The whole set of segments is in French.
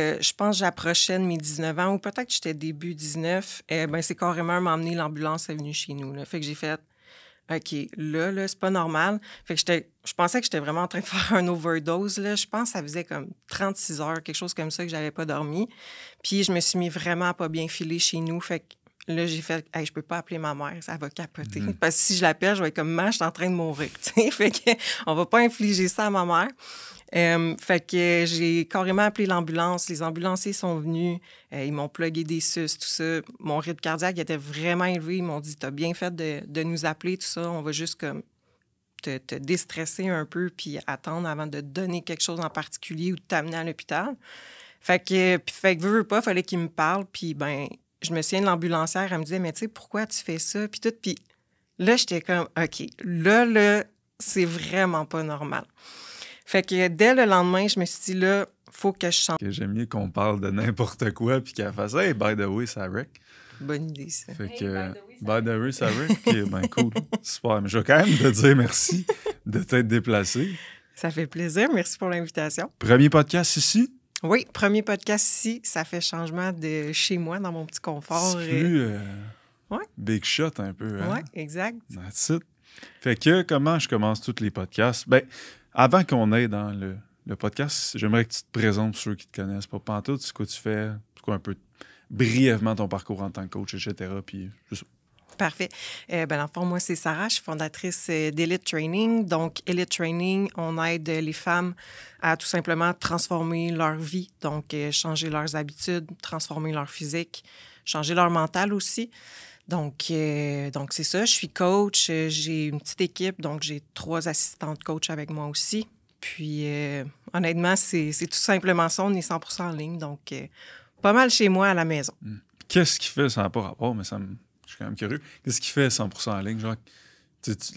Euh, je pense que j'approchais de mes 19 ans, ou peut-être que j'étais début 19. et eh ben, c'est carrément m'emmener l'ambulance est venue chez nous. Fait que j'ai fait OK, là, là c'est pas normal. Fait que je pensais que j'étais vraiment en train de faire un overdose. Là. Je pense que ça faisait comme 36 heures, quelque chose comme ça, que j'avais pas dormi. Puis je me suis mis vraiment à pas bien filer chez nous. Fait que Là, j'ai fait, hey, je peux pas appeler ma mère, ça va capoter. Mm. Parce que si je l'appelle, je vais être comme, ma, je suis en train de mourir. fait que, on va pas infliger ça à ma mère. Euh, fait que j'ai carrément appelé l'ambulance. Les ambulanciers sont venus. Euh, ils m'ont plugué des sus tout ça. Mon rythme cardiaque était vraiment élevé. Ils m'ont dit T'as bien fait de, nous appeler, tout ça. On va juste comme te, te, déstresser un peu puis attendre avant de donner quelque chose en particulier ou de t'amener à l'hôpital. Fait que, puis, fait que, veux, veux pas, fallait qu'ils me parlent. Puis, ben, je me souviens de l'ambulancière, elle me disait, mais tu sais, pourquoi tu fais ça? Puis tout. Puis là, j'étais comme, OK, là, là, c'est vraiment pas normal. Fait que dès le lendemain, je me suis dit, là, faut que je change. j'aime mieux qu'on parle de n'importe quoi puis qu'elle fasse, hey, by the way, ça wreck. Bonne idée, ça. Fait que, by the way, ça wreck. est ben cool. Super. Mais je vais quand même te dire merci de t'être déplacé. Ça fait plaisir. Merci pour l'invitation. Premier podcast ici. Oui, premier podcast ici, ça fait changement de chez moi, dans mon petit confort. C'est euh, plus euh, big shot un peu. Hein? Oui, exact. That's it. Fait que comment je commence tous les podcasts? Ben, avant qu'on aille dans le, podcast, j'aimerais que tu te présentes pour ceux qui te connaissent pas. Pantoute, ce que tu fais, quoi un peu brièvement ton parcours en tant que coach, etc. Puis juste Parfait. Euh, ben, fond, moi, c'est Sarah, je suis fondatrice euh, d'Elite Training. Donc, Elite Training, on aide les femmes à tout simplement transformer leur vie, donc euh, changer leurs habitudes, transformer leur physique, changer leur mental aussi. Donc, euh, donc c'est ça. Je suis coach. J'ai une petite équipe, donc j'ai trois assistantes coach avec moi aussi. Puis, honnêtement, c'est tout simplement ça. On est 100 en ligne, donc pas mal chez moi à la maison. Hmm. Qu'est-ce qui fait ça n'a pas rapport, mais ça me suis quand même curieux. Qu'est-ce qui fait 100% en ligne? Genre,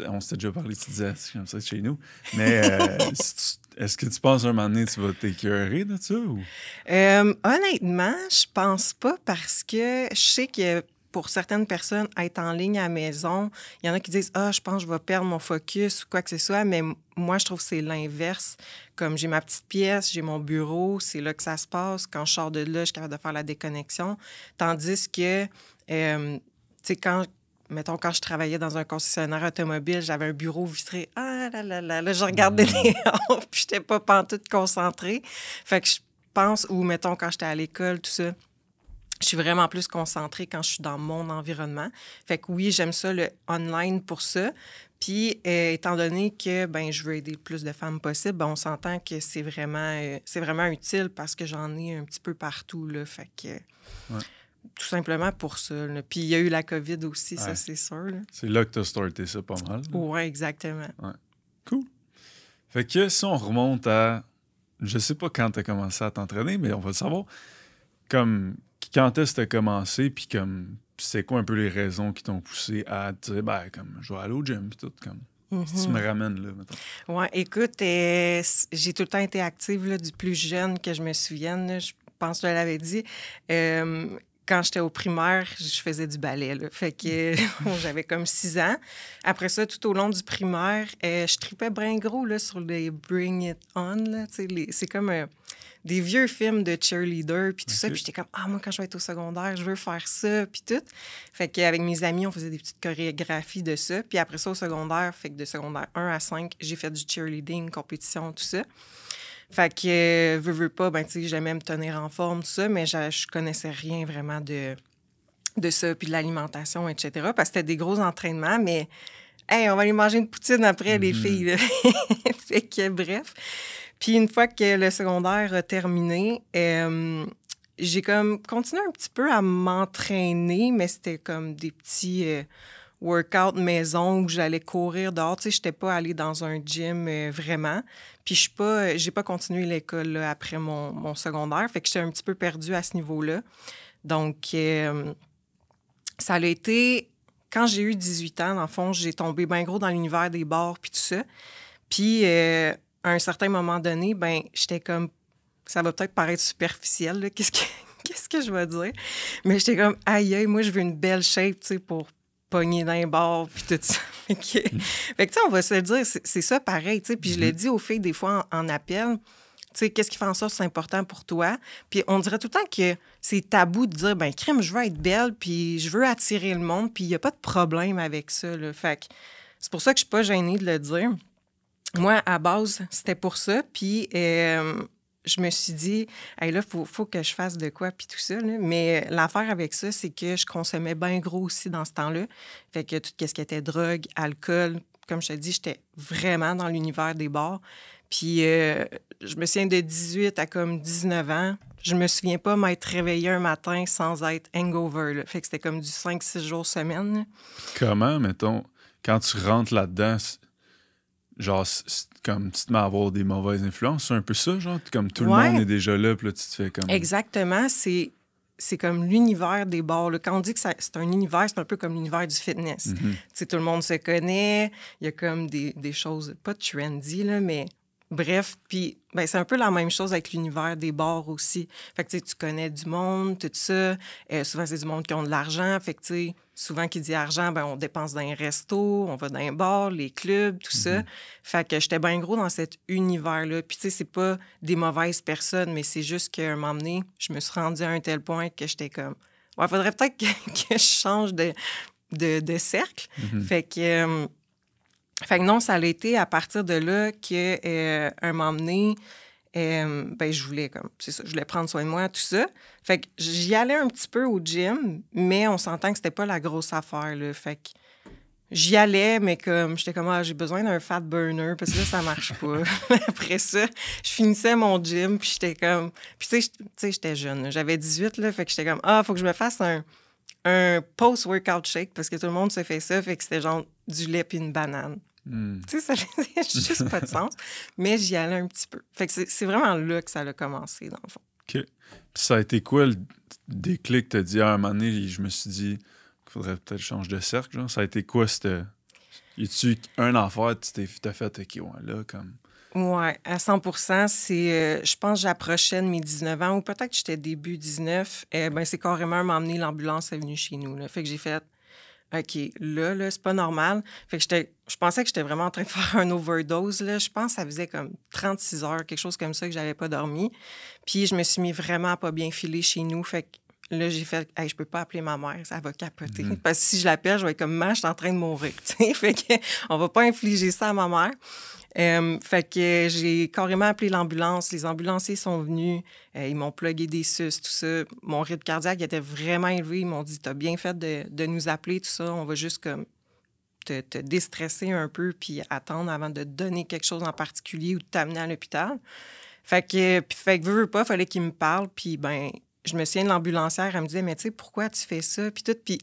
on s'était déjà parlé, tu disais, c'est comme ça chez nous. Mais euh, est-ce que tu penses un moment donné tu vas t'écœurer de ça? Euh, honnêtement, je pense pas parce que je sais que pour certaines personnes, être en ligne à la maison, il y en a qui disent Ah, je pense que je vais perdre mon focus ou quoi que ce soit, mais moi, je trouve que c'est l'inverse. Comme j'ai ma petite pièce, j'ai mon bureau, c'est là que ça se passe. Quand je sors de là, je suis capable de faire la déconnexion. Tandis que euh, c'est quand, mettons, quand je travaillais dans un concessionnaire automobile, j'avais un bureau vitré. Ah là là là, là je regardais gens mm. puis j'étais pas pantoute concentrée. Fait que je pense, ou mettons, quand j'étais à l'école, tout ça, je suis vraiment plus concentrée quand je suis dans mon environnement. Fait que oui, j'aime ça, le online pour ça. Puis, euh, étant donné que ben, je veux aider le plus de femmes possible, ben, on s'entend que c'est vraiment, euh, c'est vraiment utile parce que j'en ai un petit peu partout. Là, fait que, tout simplement pour ça. Puis il y a eu la COVID aussi, ça, c'est sûr. C'est là que tu as starté ça pas mal. Oui, exactement. Cool. Fait que si on remonte à. Je sais pas quand tu as commencé à t'entraîner, mais on va le savoir. Comme quand est-ce que tu as commencé, puis comme c'est quoi un peu les raisons qui t'ont poussé à te dire, ben, comme je vais aller au gym, puis tout, comme. tu me mhm. ramènes là, maintenant. Oui, écoute, euh, j'ai tout le temps été active là, du plus jeune que je me souvienne. je pense que je l'avais dit. Euh, quand j'étais au primaire, je faisais du ballet. Fait que j'avais comme six ans. Après ça, tout au long du primaire, euh, je tripais brin gros là, sur les Bring It On. C'est comme euh, des vieux films de cheerleader, puis tout ça. Puis j'étais comme, ah, moi, quand je vais être au secondaire, je veux faire ça, puis tout. Fait qu'avec mes amis, on faisait des petites chorégraphies de ça. Puis après ça, au secondaire, fait que de secondaire 1 à 5, j'ai fait du cheerleading, compétition, tout ça. Fait que, euh, veux, veux pas, ben, tu sais, j'aimais me tenir en forme, tout ça, mais je, je connaissais rien vraiment de, de ça, puis de l'alimentation, etc. Parce que c'était des gros entraînements, mais, hey, on va aller manger une poutine après, les mm-hmm. filles. fait que, bref. Puis une fois que le secondaire a terminé, euh, j'ai comme continué un petit peu à m'entraîner, mais c'était comme des petits. Euh, workout maison où j'allais courir dehors. Tu sais, je n'étais pas allée dans un gym euh, vraiment. Puis je n'ai pas, j'ai pas continué l'école après mon, mon, secondaire. Fait que j'étais un petit peu perdue à ce niveau-là. Donc, euh, ça a été... Quand j'ai eu 18 ans, dans le fond, j'ai tombé bien gros dans l'univers des bars puis tout ça. Puis, euh, à un certain moment donné, ben j'étais comme... Ça va peut-être paraître superficiel, Qu'est-ce que... Qu'est-ce que je vais dire? Mais j'étais comme, aïe, aïe, moi, je veux une belle shape, tu sais, pour pogné d'un bord, puis tout ça. Mm. Fait que, tu sais, on va se le dire, c'est ça pareil, tu sais. Puis je le mm-hmm. dis aux filles des fois en, appel, tu sais, qu'est-ce qui fait en sorte que c'est important pour toi? Puis on dirait tout le temps que c'est tabou de dire, ben Crème, je veux être belle, puis je veux attirer le monde, puis il n'y a pas de problème avec ça, là. Fait que c'est pour ça que je suis pas gênée de le dire. Moi, à base, c'était pour ça. Puis euh, je me suis dit, là, il faut, que je fasse de quoi, puis tout ça. Mais euh, l'affaire avec ça, c'est que je consommais bien gros aussi dans ce temps-là. Fait que tout ce qui était drogue, alcool, comme je te dis, j'étais vraiment dans l'univers des bars. Puis euh, je me souviens de 18 à comme 19 ans, je me souviens pas m'être réveillée un matin sans être hangover. Fait que c'était comme du 5-6 jours semaine. Comment, mettons, quand tu rentres là-dedans, genre, comme tu te mets à avoir des mauvaises influences, c'est un peu ça, genre, comme tout le monde est déjà là, puis là, tu te fais comme. Exactement, c'est. C'est comme l'univers des bars. Quand on dit que c'est un univers, c'est un peu comme l'univers du fitness. Mm-hmm. Tu sais, Tout le monde se connaît. Il y a comme des, des choses, pas trendy, là, mais Bref, puis ben, c'est un peu la même chose avec l'univers des bars aussi. Fait que tu connais du monde, tout ça. Euh, souvent, c'est du monde qui ont de l'argent. Fait que souvent, qui dit argent, ben, on dépense dans un resto, on va dans un bar, les clubs, tout ça. Mm-hmm. Fait que j'étais bien gros dans cet univers-là. Puis, tu sais, c'est pas des mauvaises personnes, mais c'est juste qu'à un moment donné, je me suis rendue à un tel point que j'étais comme, ouais, faudrait peut-être que, je change de, de, de cercle. Mm-hmm. Fait que. Euh, fait que non, ça a été à partir de là que euh, un moment donné, euh, ben, je voulais comme ça, je voulais prendre soin de moi, tout ça. Fait que j'y allais un petit peu au gym, mais on s'entend que c'était pas la grosse affaire là. Fait que j'y allais, mais comme j'étais comme ah, j'ai besoin d'un fat burner parce que là ça marche pas. Après ça, je finissais mon gym puis j'étais comme puis tu sais j'étais jeune, j'avais 18 là, fait que j'étais comme ah faut que je me fasse un post workout shake parce que tout le monde se fait ça, fait que c'était genre du lait puis une banane. Hmm. Tu sais, ça n'a juste pas de sens, mais j'y allais un petit peu. Fait que c'est vraiment là que ça a commencé, dans le fond. OK. ça a été quoi le déclic? T'as dit à ah, un moment donné, je me suis dit qu'il faudrait peut-être changer de cercle. Genre. Ça a été quoi? C'était. tu un enfer, tu t'es fait, OK, là, comme. Ouais, à 100 c'est. Euh, je pense j'approchais de mes 19 ans, ou peut-être que j'étais début 19. et eh ben, c'est carrément m'emmener l'ambulance est venue chez nous. Là. Fait que j'ai fait. OK, là, là c'est pas normal. Fait que je pensais que j'étais vraiment en train de faire un overdose. Là. Je pense que ça faisait comme 36 heures, quelque chose comme ça, que j'avais pas dormi. Puis je me suis mis vraiment à pas bien filer chez nous. Fait que là, j'ai fait, je je peux pas appeler ma mère, ça va capoter. Mm. Parce que si je l'appelle, je vais être comme, man, je suis en train de mourir. fait que, on va pas infliger ça à ma mère. Euh, fait que j'ai carrément appelé l'ambulance. Les ambulanciers sont venus. Euh, ils m'ont plugué des sus, tout ça. Mon rythme cardiaque était vraiment élevé. Ils m'ont dit T'as bien fait de, nous appeler, tout ça. On va juste te, déstresser un peu puis attendre avant de donner quelque chose en particulier ou de t'amener à l'hôpital. Fait que, fait que veux, pas, fallait qu'ils me parlent. Puis, ben, je me souviens de l'ambulancière. Elle me disait Mais tu sais, pourquoi tu fais ça Puis tout. Puis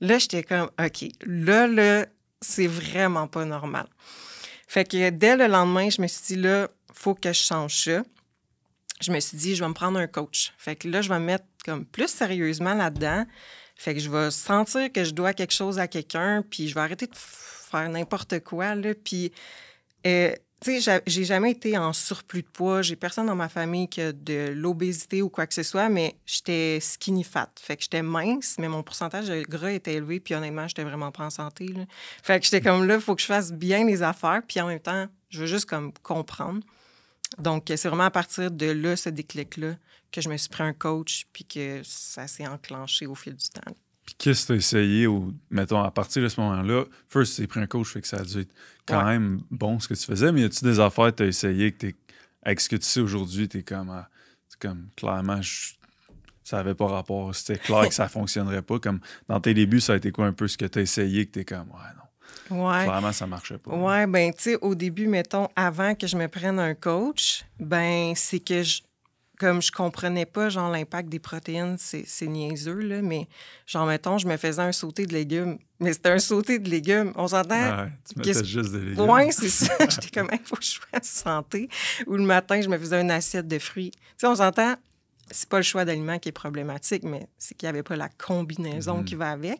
là, j'étais comme OK, là, là, c'est vraiment pas normal. Fait que dès le lendemain, je me suis dit, là, faut que je change ça. Je me suis dit, je vais me prendre un coach. Fait que là, je vais me mettre comme plus sérieusement là-dedans. Fait que je vais sentir que je dois quelque chose à quelqu'un, puis je vais arrêter de faire n'importe quoi, là. Puis euh, tu sais, j'ai jamais été en surplus de poids. J'ai personne dans ma famille qui a de l'obésité ou quoi que ce soit, mais j'étais skinny fat. Fait que j'étais mince, mais mon pourcentage de gras était élevé. Puis honnêtement, j'étais vraiment pas en santé. Fait que j'étais comme là, il faut que je fasse bien les affaires. Puis en même temps, je veux juste comme comprendre. Donc, c'est vraiment à partir de là, ce déclic-là, que je me suis pris un coach, puis que ça s'est enclenché au fil du temps. Puis qu'est-ce que tu as essayé, ou, mettons, à partir de ce moment-là, first, tu t'es pris un coach, fait que ça a dû être quand même bon ce que tu faisais, mais y a-tu des affaires que tu as essayé, que avec ce que tu sais aujourd'hui, tu es comme, ah, comme clairement, ça avait pas rapport, c'était clair que ça fonctionnerait pas. Comme dans tes débuts, ça a été quoi un peu ce que tu as essayé, que tu es comme, ouais, non. Clairement, ça marchait pas. Ouais, ben tu sais, au début, mettons, avant que je me prenne un coach, ben c'est que je, comme je comprenais pas genre l'impact des protéines, c'est niaiseux là, mais genre mettons, je me faisais un sauté de légumes, mais c'était un sauté de légumes, on s'entend ah ouais, tu juste des légumes. c'est ça, j'étais comme il faut que santé ou le matin, je me faisais une assiette de fruits. Tu sais, on s'entend c'est pas le choix d'aliments qui est problématique, mais c'est qu'il n'y avait pas la combinaison mm-hmm. qui va avec.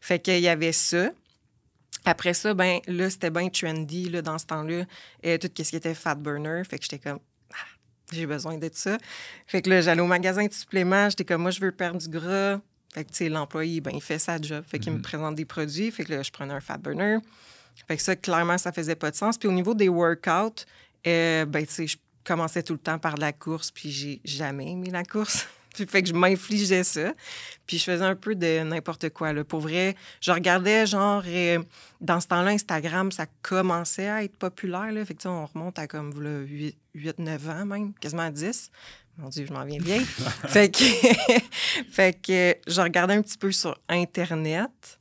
Fait qu'il y avait ça. Après ça, ben là, c'était bien trendy là, dans ce temps-là, et euh, tout ce qui était fat burner. Fait que j'étais comme, j'ai besoin d'être ça. Fait que là, j'allais au magasin de suppléments, j'étais comme, moi, je veux perdre du gras. Fait que, tu sais, l'employé, ben, il fait sa job. Fait qu'il me mm-hmm. présente des produits. Fait que là, je prenais un fat burner. Fait que ça, clairement, ça faisait pas de sens. Puis au niveau des workouts, euh, ben, tu sais, je commençais tout le temps par la course, puis j'ai jamais aimé la course fait que je m'infligeais ça. Puis je faisais un peu de n'importe quoi. Là. Pour vrai, je regardais genre... Euh, dans ce temps-là, Instagram, ça commençait à être populaire. Fait que, on remonte à comme 8, 9 ans même, quasiment 10. Mon Dieu, je m'en viens bien. fait, que, je regardais un petit peu sur Internet.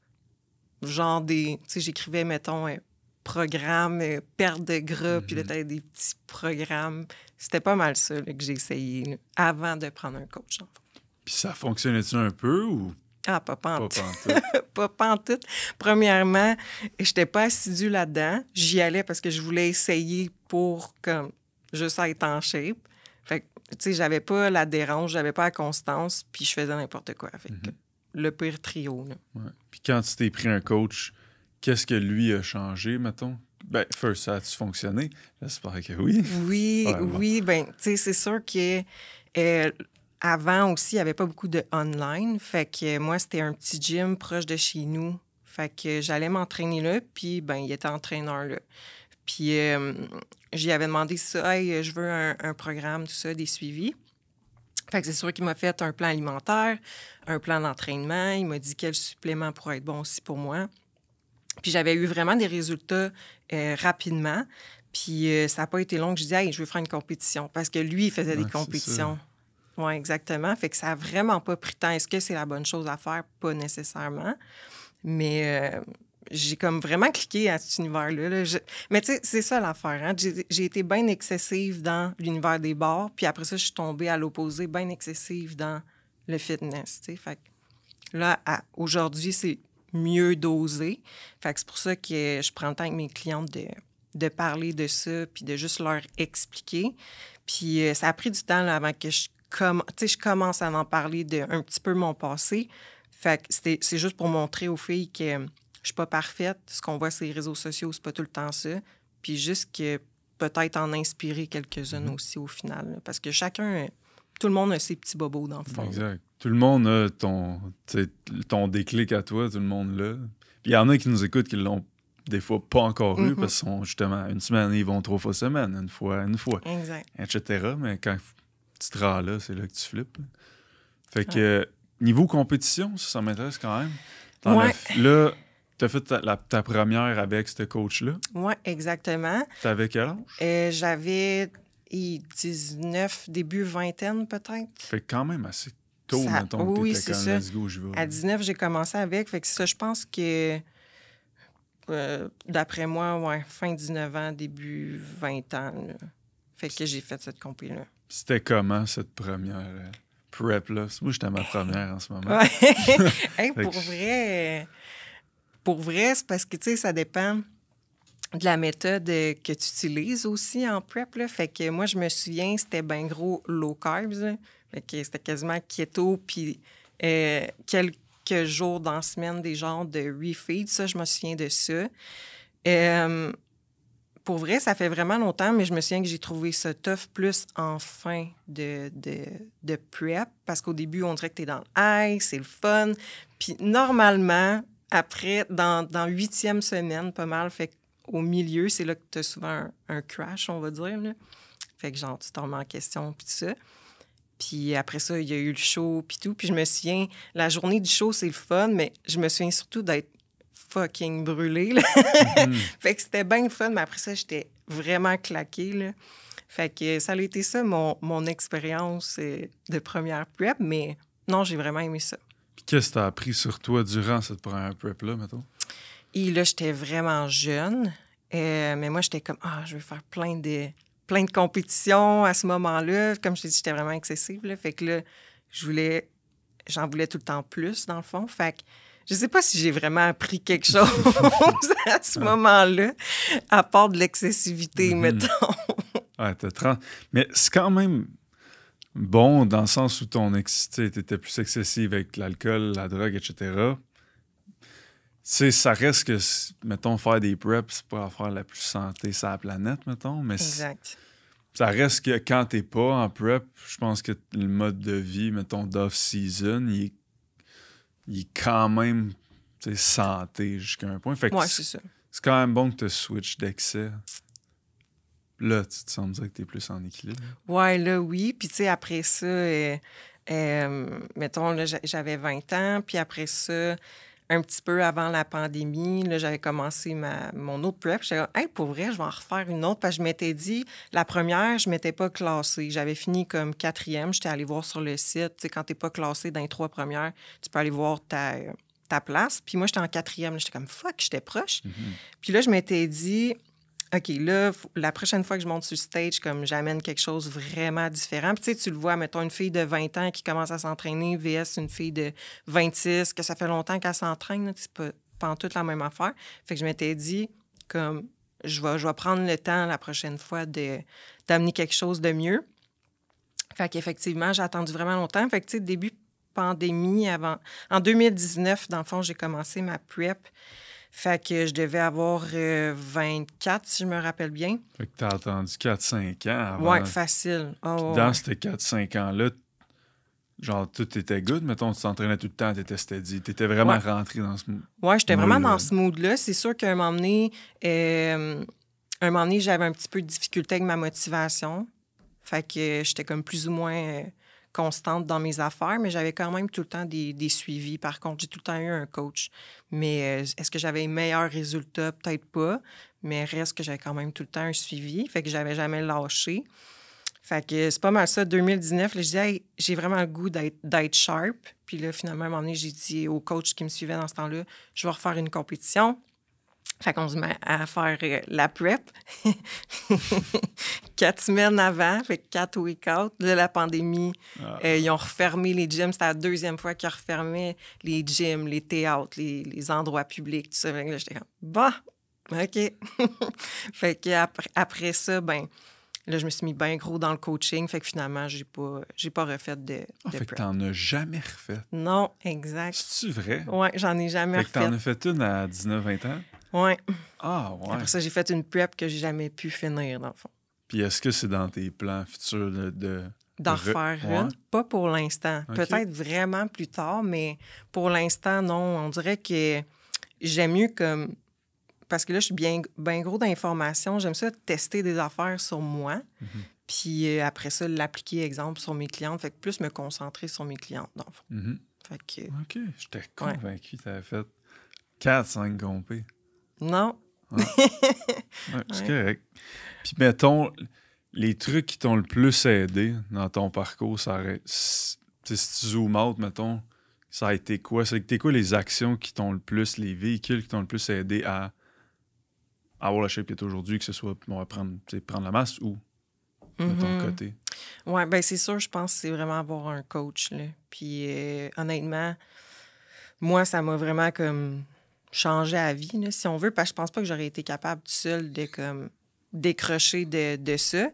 Genre des... Tu sais, j'écrivais, mettons... Euh, programme, euh, perte de gras, puis là, mhm. des petits programmes c'était pas mal ça que j'ai essayé avant de prendre un coach. Puis ça fonctionnait-tu un peu ou ah, pas pantoute. Pas Premièrement, je n'étais pas assidue là-dedans. J'y allais parce que je voulais essayer pour, que juste être en shape. Fait tu sais, j'avais pas l'adhérence, j'avais pas la constance, puis je faisais n'importe quoi avec mhm. le pire trio. Puis quand tu t'es pris un coach, qu'est-ce que lui a changé, mettons? Ben, first, ça a-tu fonctionné? que oui. Oui, oui. Ben, tu sais, c'est sûr que. Euh, avant aussi, il n'y avait pas beaucoup de online. Fait que moi, c'était un petit gym proche de chez nous. Fait que j'allais m'entraîner là, puis ben, il était entraîneur là. Puis euh, j'y avais demandé ça, hey, je veux un, programme, tout ça, des suivis. Fait que c'est sûr qu'il m'a fait un plan alimentaire, un plan d'entraînement. Il m'a dit quel supplément pourrait être bon aussi pour moi. Puis j'avais eu vraiment des résultats euh, rapidement. Puis euh, ça n'a pas été long que je disais, je veux faire une compétition. Parce que lui, il faisait des compétitions. Oui, exactement. Fait que ça n'a vraiment pas pris temps. Est-ce que c'est la bonne chose à faire? Pas nécessairement. Mais euh, j'ai comme vraiment cliqué à cet univers-là. Mais tu sais, c'est ça l'affaire. Hein. J'ai été bien excessive dans l'univers des bars. Puis après ça, je suis tombée à l'opposé, bien excessive dans le fitness. Fait là, aujourd'hui, c'est mieux doser. Fait que c'est pour ça que je prends le temps avec mes clientes de, de parler de ça, puis de juste leur expliquer. Puis euh, ça a pris du temps là, avant que je, je commence à en parler de un petit peu mon passé. Fait que c'est juste pour montrer aux filles que je suis pas parfaite. Ce qu'on voit sur les réseaux sociaux, c'est pas tout le temps ça. Puis juste que peut-être en inspirer quelques-unes mhm. aussi au final. parce que chacun tout le monde a ses petits bobos dans le fond. Exact. Tout le monde a ton, ton déclic à toi, tout le monde l'a. Il y en a qui nous écoutent qui l'ont des fois pas encore eu mhm. parce qu'ils sont justement une semaine, ils vont trois fois semaine, une fois, une fois, exact. etc. Mais quand tu te rends là, c'est là que tu flippes. Fait que niveau compétition, ça, ça m'intéresse quand même. ouais. là, tu as fait ta, première avec ce coach-là. Oui, exactement. Tu avais quel âge? Euh, j'avais et 19, début vingtaine peut-être. Fait quand même assez tôt, ça... mettons, oui, c'est ça. À 19, j'ai commencé avec. Fait que ça, je pense que... Euh, d'après moi, ouais, fin 19 ans, début 20 ans. Fait que j'ai fait cette compil-là. C'était comment cette première euh, prep-là? Moi, j'étais ma première en ce moment. pour vrai, pour vrai, c'est parce que, tu sais, ça dépend de la méthode euh, que tu utilises aussi en prep. Là. Fait que moi, je me souviens, c'était bien gros low carbs. c'était quasiment keto, puis euh, quelques jours dans la semaine, des genres de refeed. Ça, je me souviens de ça. Euh, pour vrai, ça fait vraiment longtemps, mais je me souviens que j'ai trouvé ça tough plus en fin de, de, prep, parce qu'au début, on dirait que tu es dans le c'est le fun. Puis normalement, après, dans, dans huitième semaine, pas mal, fait au milieu, c'est là que tu as souvent un, crash, on va dire. Fait que genre, tu tombes en question, puis tout ça. Puis après ça, il y a eu le show, puis tout. Puis je me souviens, la journée du show, c'est le fun, mais je me souviens surtout d'être fucking brûlée. Mhm. fait que c'était bien fun, mais après ça, j'étais vraiment claquée. Là. Fait que ça a été ça, mon, mon expérience euh, de première prep, mais non, j'ai vraiment aimé ça. Qu'est-ce que tu as appris sur toi durant cette première prep-là, mettons? Et là, j'étais vraiment jeune. Euh, mais moi, j'étais comme, ah, je vais faire plein de, plein de compétitions à ce moment-là. Comme je t'ai dit, j'étais vraiment excessive. Fait que là, je voulais, j'en voulais tout le temps plus, dans le fond. Fait que je sais pas si j'ai vraiment appris quelque chose à ce ah. moment-là, à part de l'excessivité, maintenant. Mhm. mettons. ouais, Mais c'est quand même bon dans le sens où ton excité, était plus excessive avec l'alcool, la drogue, etc sais, ça reste que, mettons, faire des preps, c'est pas faire la plus santé sur la planète, mettons, mais exact. ça reste que quand t'es pas en prep, je pense que le mode de vie, mettons, d'off-season, il est, il quand même santé jusqu'à un point. Fait c'est quand même bon que tu switches d'excès. Là, tu te sens que tu plus en équilibre. Ouais, là, oui. Puis, tu sais, après ça, euh, euh, mettons, là, j'avais 20 ans. Puis après ça, un petit peu avant la pandémie. Là, j'avais commencé ma, mon autre prep. J'étais pour vrai, je vais en refaire une autre. Parce que je m'étais dit, la première, je ne m'étais pas classée. J'avais fini comme quatrième. J'étais allée voir sur le site. Tu quand tu n'es pas classée dans les trois premières, tu peux aller voir ta, ta place. Puis moi, j'étais en quatrième. J'étais comme, fuck, j'étais proche. Mhm. Puis là, je m'étais dit, OK, là, la prochaine fois que je monte sur stage, comme j'amène quelque chose vraiment différent. Puis, tu sais, tu le vois, mettons, une fille de 20 ans qui commence à s'entraîner, VS une fille de 26, que ça fait longtemps qu'elle s'entraîne, c'est pas, pas en tout la même affaire. Fait que je m'étais dit, comme, je vais, je prendre le temps la prochaine fois d'amener quelque chose de mieux. Fait qu'effectivement, j'ai attendu vraiment longtemps. Fait que, tu sais, début pandémie, avant... En 2019, dans le fond, j'ai commencé ma prep fait que je devais avoir 24, euh, si je me rappelle bien. Fait que t'as attendu 4-5 ans avant. Ouais, facile. Oh, dans ces 4-5 ans-là, genre, tout était good, mettons, tu t'entraînais tout le temps, t'étais steady, t'étais vraiment rentré dans ce mood. Ouais, j'étais vraiment dans ce mood-là. C'est sûr qu'à moment euh, un moment donné, j'avais un petit peu de difficulté avec ma motivation. Fait que j'étais comme plus ou moins euh, constante dans mes affaires, mais j'avais quand même tout le temps des, suivis. Par contre, j'ai tout le temps eu un coach. Mais euh, est-ce que j'avais meilleurs résultats? Peut-être pas, mais reste que j'avais quand même tout le temps un suivi. Fait que j'avais jamais lâché. Fait que c'est pas mal ça. 2019, là, je disais, j'ai vraiment le goût d'être sharp. Puis là, finalement, à un moment donné, j'ai dit au coach qui me suivait dans ce temps-là, je vais refaire une compétition. Fait qu'on se met à faire euh, la prep quatre semaines avant, fait quatre week out de la pandémie. Ah. Euh, ils ont refermé les gyms. C'était la deuxième fois qu'ils refermé les gyms, les théâtres, les, les endroits publics, tout ça. Là, j'étais comme, bah, OK. fait qu'après après ça, ben là, je me suis mis bien gros dans le coaching. Fait que finalement, j'ai pas, j'ai pas refait de, ah, de fait que t'en as jamais refait. Non, exact. C'est-tu vrai? Oui, j'en ai jamais refait. Fait que t'en as fait une à 19-20 ans? Ouais. Ah, ouais. Après ça, j'ai fait une prep que j'ai jamais pu finir, dans le fond. Puis est-ce que c'est dans tes plans futurs de. D'en refaire une, pas pour l'instant. Peut-être vraiment plus tard, mais pour l'instant, non. On dirait que j'aime mieux comme parce que là, je suis bien, bien gros d'informations. J'aime ça tester des affaires sur moi. Mhm. Puis euh, après ça, l'appliquer, exemple, sur mes clientes. Fait que plus me concentrer sur mes clientes, dans le fond. Mhm. Fait que... OK, j'étais convaincu que tu avais fait 4-5 compés. Non. Ah. c'est correct. Puis mettons, les trucs qui t'ont le plus aidé dans ton parcours, ça si tu zoom out, mettons, ça a été quoi? C'était quoi les actions qui t'ont le plus, les véhicules qui t'ont le plus aidé à avoir la shape qui aujourd'hui, que ce soit prendre, prendre la masse ou de ton mm-hmm. côté? Oui, bien c'est sûr, je pense que c'est vraiment avoir un coach. Puis euh, honnêtement, moi, ça m'a vraiment comme changer à vie, si on veut, parce que je pense pas que j'aurais été capable tout seul de comme décrocher de, de ça.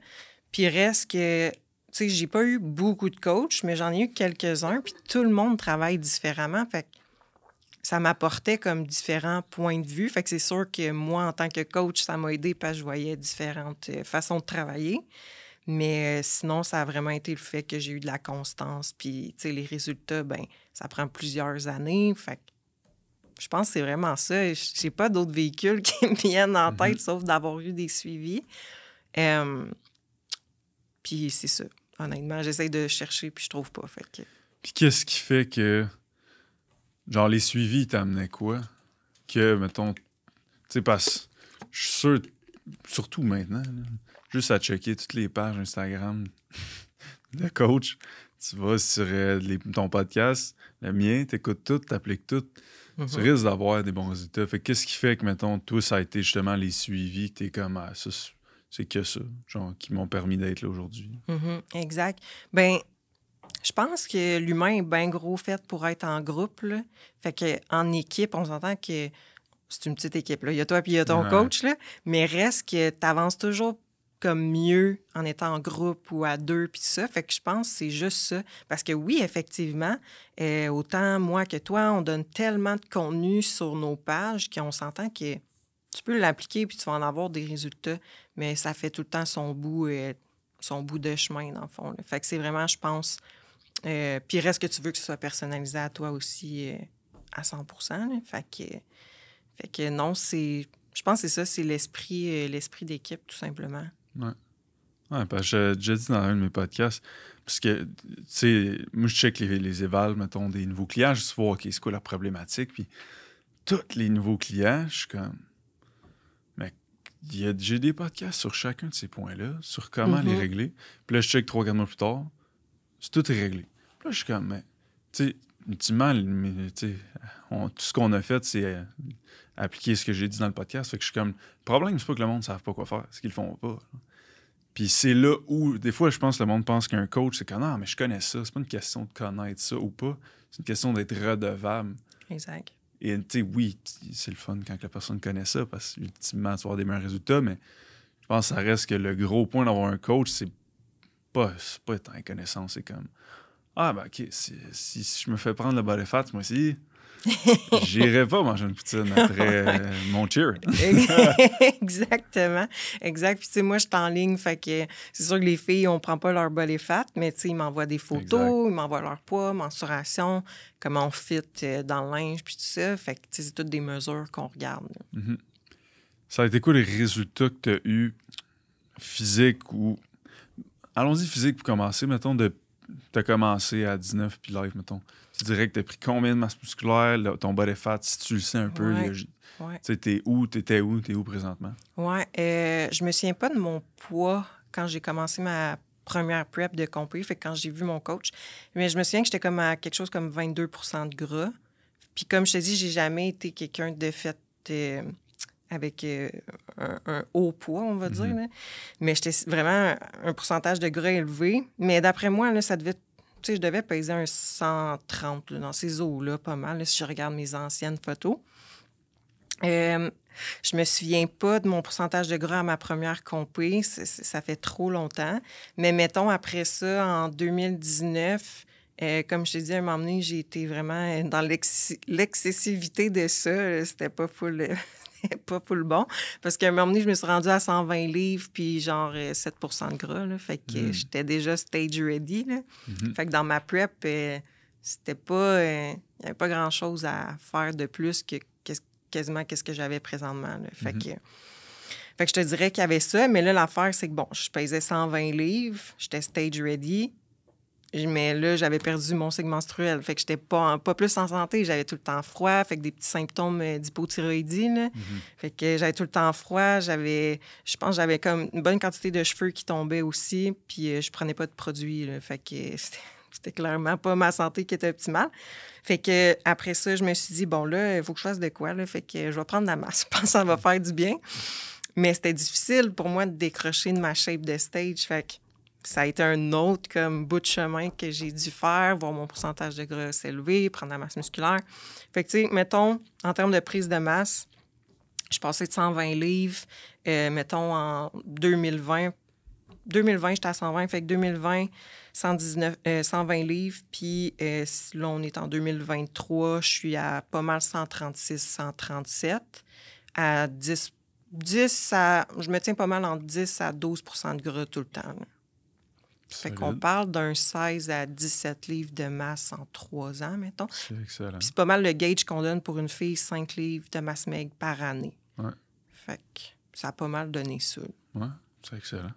Puis reste que, tu sais, j'ai pas eu beaucoup de coachs, mais j'en ai eu quelques-uns, puis tout le monde travaille différemment. Fait que ça m'apportait comme différents points de vue. Fait que c'est sûr que moi, en tant que coach, ça m'a aidé parce que je voyais différentes euh, façons de travailler. Mais euh, sinon, ça a vraiment été le fait que j'ai eu de la constance. Puis, tu sais, les résultats, ben ça prend plusieurs années. Fait que je pense que c'est vraiment ça. Je pas d'autres véhicules qui me viennent en mm-hmm. tête, sauf d'avoir eu des suivis. puis c'est ça. Honnêtement, j'essaie de chercher, puis je trouve pas. Fait Puis qu'est-ce qui fait que, genre, les suivis t'amenaient quoi? Que, mettons, tu sais, parce je suis sûr, surtout maintenant, juste à checker toutes les pages Instagram de coach, tu vas sur euh, ton podcast, le mien, t'écoutes tout, t'appliques tout tu mm-hmm. risques d'avoir des bons résultats. Fait qu'est-ce qui fait que, mettons, tout ça a été justement les suivis, que comme, ah, c'est que ça, genre, qui m'ont permis d'être là aujourd'hui. Mm-hmm. Exact. Ben, je pense que l'humain est bien gros fait pour être en groupe. fait Fait qu'en équipe, on s'entend que c'est une petite équipe. Là. Il y a toi puis il y a ton coach, là, mais reste que tu avances toujours comme mieux en étant en groupe ou à deux, puis ça. Fait que je pense que c'est juste ça. Parce que oui, effectivement, euh, autant moi que toi, on donne tellement de contenu sur nos pages qu'on s'entend que tu peux l'appliquer puis tu vas en avoir des résultats, mais ça fait tout le temps son bout, euh, son bout de chemin, dans le fond. Fait que c'est vraiment, je pense, euh, puis reste que tu veux que ce soit personnalisé à toi aussi euh, à 100 Fait que, fait que non, c'est... Je pense que c'est ça, c'est l'esprit, l'esprit d'équipe, tout simplement. Ouais. Ouais, parce que j'ai déjà dit dans un de mes podcasts, parce que, tu sais, moi, je check les, les évals, mettons, des nouveaux clients, juste voir, OK, c'est quoi la problématique. Puis, tous les nouveaux clients, je suis comme, mais j'ai des podcasts sur chacun de ces points-là, sur comment les mm-hmm. régler. Puis là, je check trois, quatre mois plus tard, c'est tout est réglé. Puis là, je suis comme, mais, tu sais, ultimement, tout ce qu'on a fait, c'est euh, appliquer ce que j'ai dit dans le podcast. Fait que je suis comme, le problème, c'est pas que le monde ne savent pas quoi faire, c'est qu'ils le font pas. Puis c'est là où, des fois, je pense que le monde pense qu'un coach, c'est comme, non, ah, mais je connais ça. C'est pas une question de connaître ça ou pas. C'est une question d'être redevable. Exact. Et tu sais, oui, c'est le fun quand la personne connaît ça parce qu'ultimement, tu avoir des meilleurs résultats, mais je pense que ça reste que le gros point d'avoir un coach, c'est pas, pas être en connaissance. C'est comme, ah, ben, OK, si, je me fais prendre le body fat moi aussi, J'irai pas manger une poutine après euh, mon cheer. Exactement. Exact. Puis, tu moi, je suis en ligne. Fait que c'est sûr que les filles, on prend pas leur bol et fat, mais tu sais, ils m'envoient des photos, ils m'envoient leur poids, mensuration, comment on fit euh, dans le linge, puis tout ça. Fait que, c'est toutes des mesures qu'on regarde. Mm-hmm. Ça a été quoi les résultats que tu as eus physique ou. Allons-y physique pour commencer, mettons, de. Tu as commencé à 19 puis live, mettons tu dirais pris combien de masse musculaire, ton body fat, si tu le sais un peu, ouais. où, tu où, tu où présentement? Ouais, euh, je me souviens pas de mon poids quand j'ai commencé ma première prep de compé, fait quand j'ai vu mon coach, mais je me souviens que j'étais comme à quelque chose comme 22 de gras. Puis comme je te dis, j'ai jamais été quelqu'un de fait euh, avec euh, un, haut poids, on va dire. Mhm. Mais j'étais vraiment un, pourcentage de gras élevé. Mais d'après moi, ça devait je devais peser un 130 dans ces eaux-là, pas mal, si je regarde mes anciennes photos. Euh, je me souviens pas de mon pourcentage de gras à ma première compé, ça fait trop longtemps. Mais mettons, après ça, en 2019, euh, comme je t'ai dit, à un moment donné, j'ai été vraiment dans l'excessivité de ça. C'était pas le... pas pour le bon. Parce qu'à un moment donné, je me suis rendue à 120 livres, puis genre 7 euh, de gras. Là, fait que hmm. j'étais déjà stage ready. Mm-hmm. Fait que dans ma prep, euh, c'était pas. Euh, il n'y avait pas grand-chose à faire de plus que quasiment qu'est-ce que j'avais présentement. Fait, mm-hmm. que, fait que je te dirais qu'il y avait ça. Mais là, l'affaire, c'est que bon, je pesais 120 livres, j'étais stage ready. Mais là, j'avais perdu mon signe menstruel. Fait que j'étais pas, pas plus en santé. J'avais tout le temps froid. Fait que des petits symptômes euh, d'hypothyroïdie. là. Mhm. Fait que j'avais tout le temps froid. J'avais, je pense, j'avais comme une bonne quantité de cheveux qui tombaient aussi. Puis euh, je prenais pas de produits. Là. Fait que c'était clairement pas ma santé qui était optimale. Fait que après ça, je me suis dit, bon, là, il faut que je fasse de quoi. Là. Fait que je vais prendre de la masse. Je pense que ça va mhm. faire du bien. Mais c'était difficile pour moi de décrocher de ma shape de stage. Fait que ça a été un autre comme bout de chemin que j'ai dû faire, voir mon pourcentage de gras s'élever, prendre la masse musculaire. Fait que, tu sais, mettons, en termes de prise de masse, je passais de 120 livres, euh, mettons, en 2020. 2020, j'étais à 120, fait que 2020, 119, 120 livres. Puis euh, là, on est en 2023, je suis à pas mal 136, 137, à 10, 10 à, je me tiens pas mal en 10 à 12 de gras tout le temps. Fait qu'on parle d'un 16 à 17 livres de masse en 3 ans, mettons. C'est excellent. c'est pas mal le gauge qu'on donne pour une fille, 5 livres de masse maigre par année. Ouais. Fait que ça a pas mal donné ça. Ouais, c'est excellent.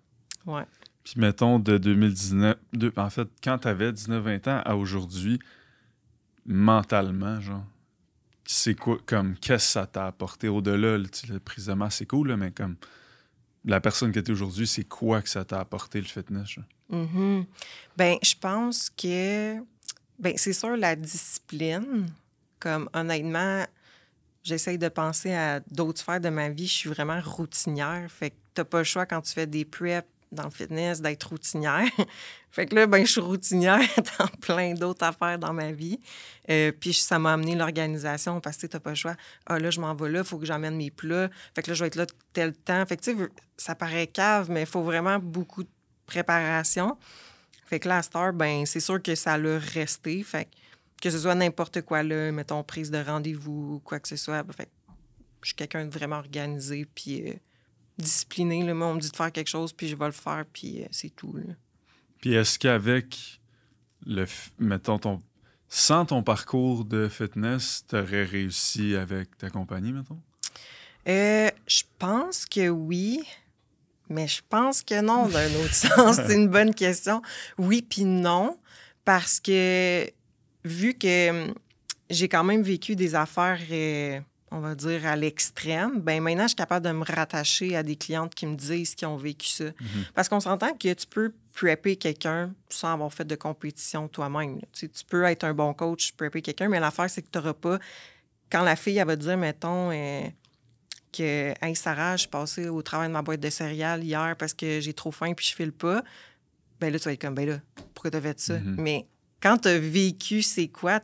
Ouais. Puis mettons, de 2019, de, en fait, quand t'avais 19-20 ans à aujourd'hui, mentalement, genre, c'est quoi, comme, qu'est-ce que ça t'a apporté au-delà, la prise de masse, c'est cool, là, mais comme, la personne qui était aujourd'hui, c'est quoi que ça t'a apporté, le fitness, genre? Mm-hmm. Ben, je pense que, ben, c'est sûr la discipline. Comme honnêtement, j'essaye de penser à d'autres sphères de ma vie. Je suis vraiment routinière. Fait que t'as pas le choix quand tu fais des prep dans le fitness d'être routinière. fait que là, ben, je suis routinière dans plein d'autres affaires dans ma vie. Euh, puis ça m'a amené l'organisation parce que t'as pas le choix. Ah là, je m'en vais là, il faut que j'emmène mes plats. Fait que là, je vais être là tel temps. Fait que tu sais, ça paraît cave, mais il faut vraiment beaucoup de préparation. Fait que là, Star, ben, c'est sûr que ça l'a resté. Fait que ce soit n'importe quoi là, mettons, prise de rendez-vous quoi que ce soit. Ben, fait je suis quelqu'un de vraiment organisé puis euh, discipliné. Là. Moi, on me dit de faire quelque chose, puis je vais le faire, puis euh, c'est tout. Puis est-ce qu'avec le, mettons, ton, sans ton parcours de fitness, tu réussi avec ta compagnie, mettons? Euh, je pense que oui. Mais je pense que non, d'un autre sens. C'est une bonne question. Oui, puis non, parce que vu que hum, j'ai quand même vécu des affaires, euh, on va dire, à l'extrême, ben maintenant, je suis capable de me rattacher à des clientes qui me disent qu'ils ont vécu ça. Mm-hmm. Parce qu'on s'entend que tu peux prepper quelqu'un sans avoir fait de compétition toi-même. Tu, tu, peux être un bon coach, tu prepper quelqu'un, mais l'affaire, c'est que tu n'auras pas... Quand la fille, elle va te dire, mettons... Euh, que Hey Sarah, je suis passée au travail de ma boîte de céréales hier parce que j'ai trop faim puis je file pas. Ben là, tu vas être comme ben là, pourquoi t'as fait ça? Mhm. Mais quand as vécu c'est quoi,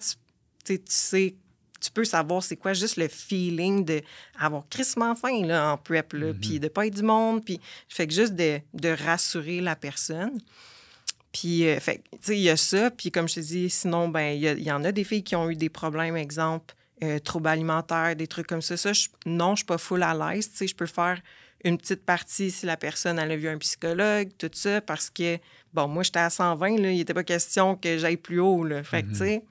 tu, sais tu peux savoir c'est quoi juste le feeling de avoir crissement faim là, en prep, là, mhm. puis de pas être du monde, puis fait que juste de, rassurer la personne. Puis, euh, fait tu sais, il y a ça, puis comme je te dis, sinon, ben il y, y, en a des filles qui ont eu des problèmes, exemple, euh, troubles alimentaires, des trucs comme ça. Ça, je, non, je suis pas full à l'aise. je peux faire une petite partie si la personne elle a vu un psychologue, tout ça, parce que, bon, moi, j'étais à 120, là, il n'était pas question que j'aille plus haut. Le Fait tu mhm. sais,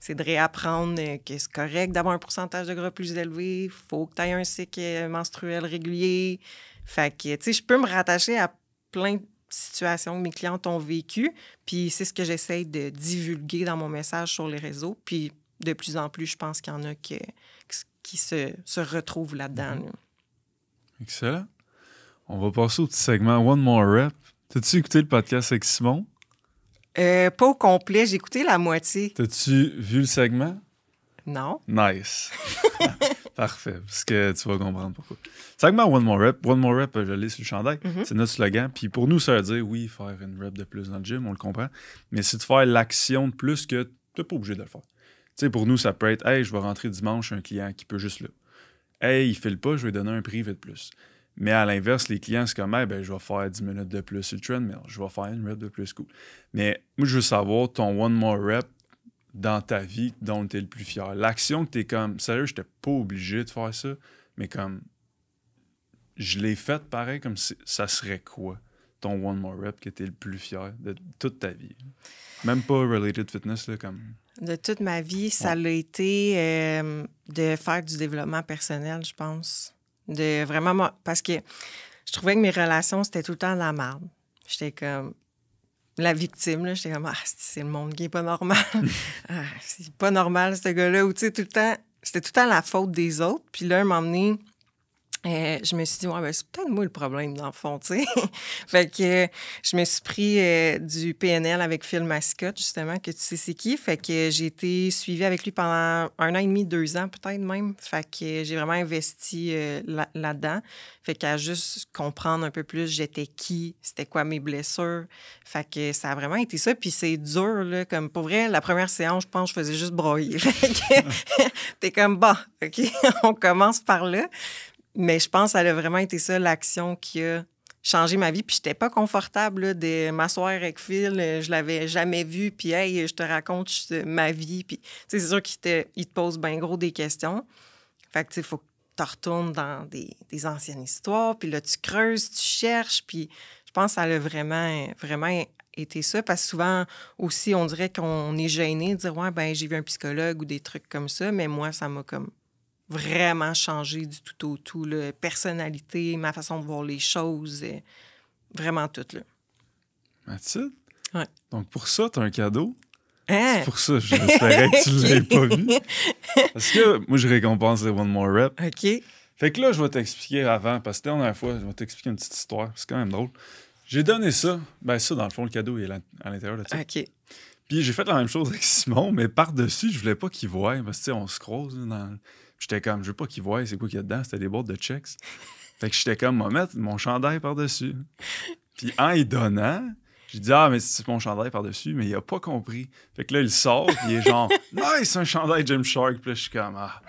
c'est de réapprendre euh, que c'est correct d'avoir un pourcentage de gras plus élevé, il faut que tu aies un cycle euh, menstruel régulier. Fait que, tu sais, je peux me rattacher à plein de situations que mes clientes ont vécues, puis c'est ce que j'essaie de divulguer dans mon message sur les réseaux, puis de plus en plus, je pense qu'il y en a qui, se, retrouvent là-dedans. Mhm. Excellent. On va passer au petit segment One More Rep. T'as-tu écouté le podcast avec Simon? Euh, pas au complet, j'ai écouté la moitié. T'as-tu vu le segment? Non. Nice. Ah, parfait, parce que tu vas comprendre pourquoi. Segment One More Rep. One More Rep, euh, je l'ai sur le chandail. Mhm. C'est notre slogan. Puis pour nous, ça veut dire, oui, faire une rep de plus dans le gym, on le comprend. Mais c'est de faire l'action de plus que tu n'es pas obligé de le faire. Tu sais, pour nous, ça peut être Hey, je vais rentrer dimanche, un client qui peut juste là. Hey, il file pas, je vais donner un prix vite plus. Mais à l'inverse, les clients, c'est comme hey, ben, je vais faire 10 minutes de plus sur le mais je vais faire une rep de plus cool. Mais moi, je veux savoir ton one more rep dans ta vie dont tu es le plus fier. L'action que tu es comme, sérieux, je n'étais pas obligé de faire ça, mais comme, je l'ai faite pareil, comme ça serait quoi ton one more rep que tu es le plus fier de toute ta vie? Même pas related fitness, là, comme de toute ma vie, ça a été euh, de faire du développement personnel, je pense. De vraiment. Parce que je trouvais que mes relations, c'était tout le temps de la merde. J'étais comme la victime, J'étais comme, ah, c'est le monde qui n'est pas normal. Ah, c'est pas normal, ce gars-là. Ou, tu tout le temps, c'était tout le temps la faute des autres. Puis là, il m'a euh, je me suis dit, ouais, ben, c'est peut-être moi le problème, dans le fond, fait que euh, je me suis pris euh, du PNL avec Phil Mascotte, justement, que tu sais c'est qui. Fait que j'ai été suivie avec lui pendant un an et demi, deux ans, peut-être même. Fait que j'ai vraiment investi là-dedans. fait qu'à juste comprendre un peu plus j'étais qui, c'était quoi mes blessures. Fait que ça a vraiment été ça. Puis c'est dur, là, comme pour vrai, la première séance, je pense, je faisais juste broyer. t'es comme, bah, OK, on commence par là. Mais je pense que ça a vraiment été ça, l'action qui a changé ma vie. Puis je j'étais pas confortable de m'asseoir avec Phil. Euh, je l'avais jamais vu. Puis hey, je te raconte ma vie. Puis c'est sûr qu'il te, il pose bien gros des questions. Fait que il faut que tu retournes dans des, anciennes histoires. Puis là, tu creuses, tu cherches. Puis je pense que ça a vraiment, vraiment été ça. Parce que souvent aussi, on dirait qu'on est gêné de dire Ouais, ben j'ai vu un psychologue ou des trucs comme ça. Mais moi, ça m'a comme vraiment changé du tout au tout. Là. Personnalité, ma façon de voir les choses, euh, vraiment tout. Là. Mathilde? Oui. Donc pour ça, tu as un cadeau. Hein? C'est pour ça que j'espérais que tu ne l'aies pas vu. Parce que moi, je récompense les One More Rep. OK. Fait que là, je vais t'expliquer avant, parce que la dernière fois, je vais t'expliquer une petite histoire. C'est quand même drôle. J'ai donné ça. Ben, ça, dans le fond, le cadeau est à l'intérieur de ça. OK. Puis j'ai fait la même chose avec Simon, mais par-dessus, je voulais pas qu'il voie, parce que, on se croise dans J'étais comme, je veux pas qu'il voit, c'est quoi qu'il y a dedans. C'était des boîtes de checks. Fait que j'étais comme, moi, mettre mon chandail par-dessus. Puis en y donnant, j'ai dit, ah, mais c'est mon chandail par-dessus, mais il a pas compris. Fait que là, il sort, puis il est genre, c'est un chandail Jim Shark. Puis là, je suis comme, ah,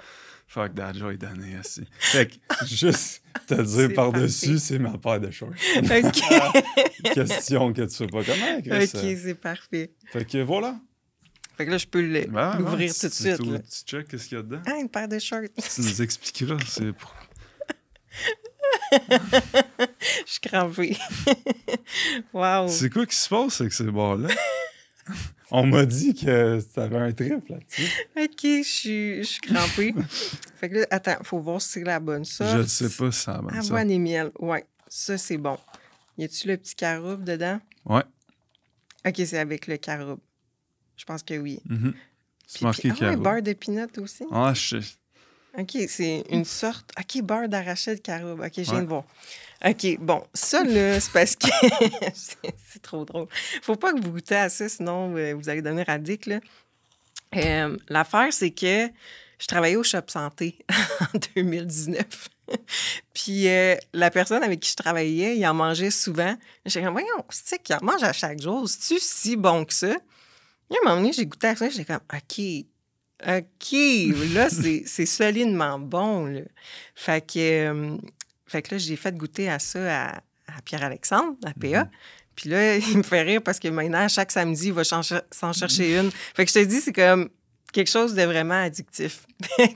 fuck that, j'ai donné aussi. Fait que juste te dire par-dessus, c'est ma paire de shorts. OK. Question que tu sais pas comment. Chris? Ok, c'est parfait. Fait que voilà. Fait que là, je peux bah, l'ouvrir tout de suite. Tu check qu'est-ce qu'il y a dedans? Ah, une paire de shorts. Tu nous expliqueras, c'est pour... je suis crampée. wow. C'est quoi qui se passe avec ces bords là On m'a dit que ça avait un trip là-dessus. OK, je suis, je crampée. fait que là, attends, faut voir si c'est la bonne sorte. Je ne sais pas si c'est la bonne sorte. ouais. Ça, c'est bon. Y a-tu le petit caroube dedans? Ouais. OK, c'est avec le caroube. Je pense que oui. C'est mm-hmm. ah, beurre de aussi. Ah, je OK, c'est une sorte. OK, beurre d'arachide caroube. OK, je viens de voir. OK, bon, ça, là, c'est parce que. c'est trop drôle. Faut pas que vous goûtez à ça, sinon euh, vous allez devenir radic. Euh, l'affaire, c'est que je travaillais au Shop Santé en 2019. Puis euh, la personne avec qui je travaillais, il en mangeait souvent. J'ai dit, voyons, c'est qu'il en mange à chaque jour. C'est-tu si bon que ça? à un moment donné, j'ai goûté à ça, j'étais comme, OK, OK, là, c'est solidement bon. Euh, fait, que, là, j'ai fait goûter à ça à, Pierre-Alexandre, à PA. Mhm. Puis là, il me fait rire parce que maintenant, chaque samedi, il va s'en chercher mhm. une. Fait que je te dis, c'est comme quelque chose de vraiment addictif.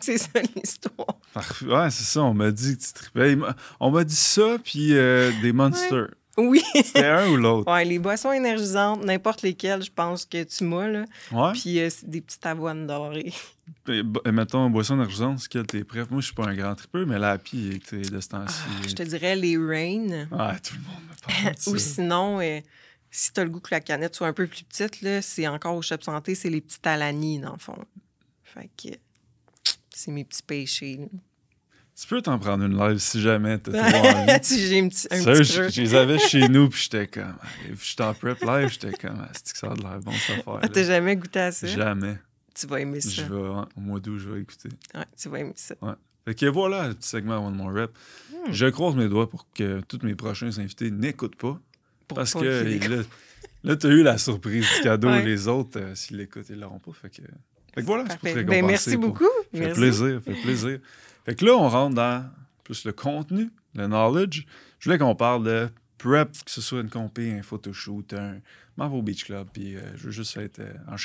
c'est ça l'histoire. Ouais, c'est ça. On m'a dit tu On m'a dit ça, puis euh, des monsters. Oui. un ou l'autre? les boissons énergisantes, n'importe lesquelles, je pense que tu m'as. Là. Puis euh, des petites avoines dorées. Et, mettons, boisson énergisantes, ce que t'es prêt? Moi, je suis pas un grand tripeux, mais la puis est de ce temps-ci. Ah, euh, je te dirais les rain. Ah, tout le monde me parle Ou sinon, si euh, si t'as le goût que la canette soit un peu plus petite, c'est encore au de Santé, c'est les petites alanines, dans le fond. Fait que c'est mes petits péchés. Tu peux t'en prendre une live si jamais t'as trop envie. j'ai un petit, Je, les avais chez nous, puis j'étais comme... J'étais en prep live, j'étais comme... Ah, c'est que ça de l'air bon, ça faire? » T'as jamais goûté à ça? Jamais. Tu vas aimer ça. Je vais, au mois d'août, je vais écouter. Ouais, tu vas aimer ça. Ouais. Fait que voilà un petit segment One More mon rap. Hmm. Je croise mes doigts pour que tous mes prochains invités n'écoutent pas. parce que là, là t'as eu la surprise du cadeau. Les autres, euh, s'ils l'écoutent, ils l'auront pas. Fait que... voilà, c'est pour te ben, merci beaucoup. Fait plaisir, fait plaisir. Fait que là, on rentre dans plus le contenu, le knowledge. Je voulais qu'on parle de prep, que ce soit une compé, un photoshoot, un Marvel Beach Club, puis euh, je veux juste être euh, en,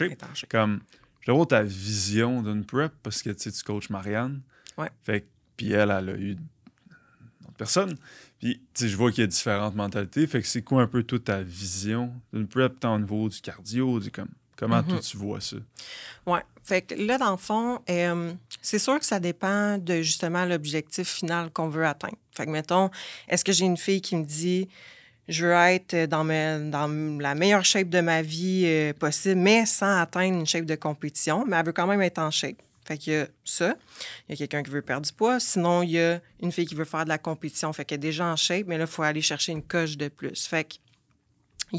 Comme, je veux voir ta vision d'une prep parce que tu sais, tu coaches Marianne. Ouais. Fait puis elle, elle a eu d'autres personnes. Puis, tu sais, je vois qu'il y a différentes mentalités. Fait que c'est quoi un peu toute ta vision d'une prep, tant au niveau du cardio, du comme Comment mhm. tu vois ça? Oui. Fait que là, dans le fond, euh, c'est sûr que ça dépend de justement l'objectif final qu'on veut atteindre. Fait que, mettons, est-ce que j'ai une fille qui me dit je veux être dans, la meilleure shape de ma vie euh, possible, mais sans atteindre une shape de compétition, mais elle veut quand même être en shape. Fait que y a ça. Il y a quelqu'un qui veut perdre du poids. Sinon, il y a une fille qui veut faire de la compétition. Fait qu'elle est déjà en shape, mais là, il faut aller chercher une coche de plus. Fait qu'il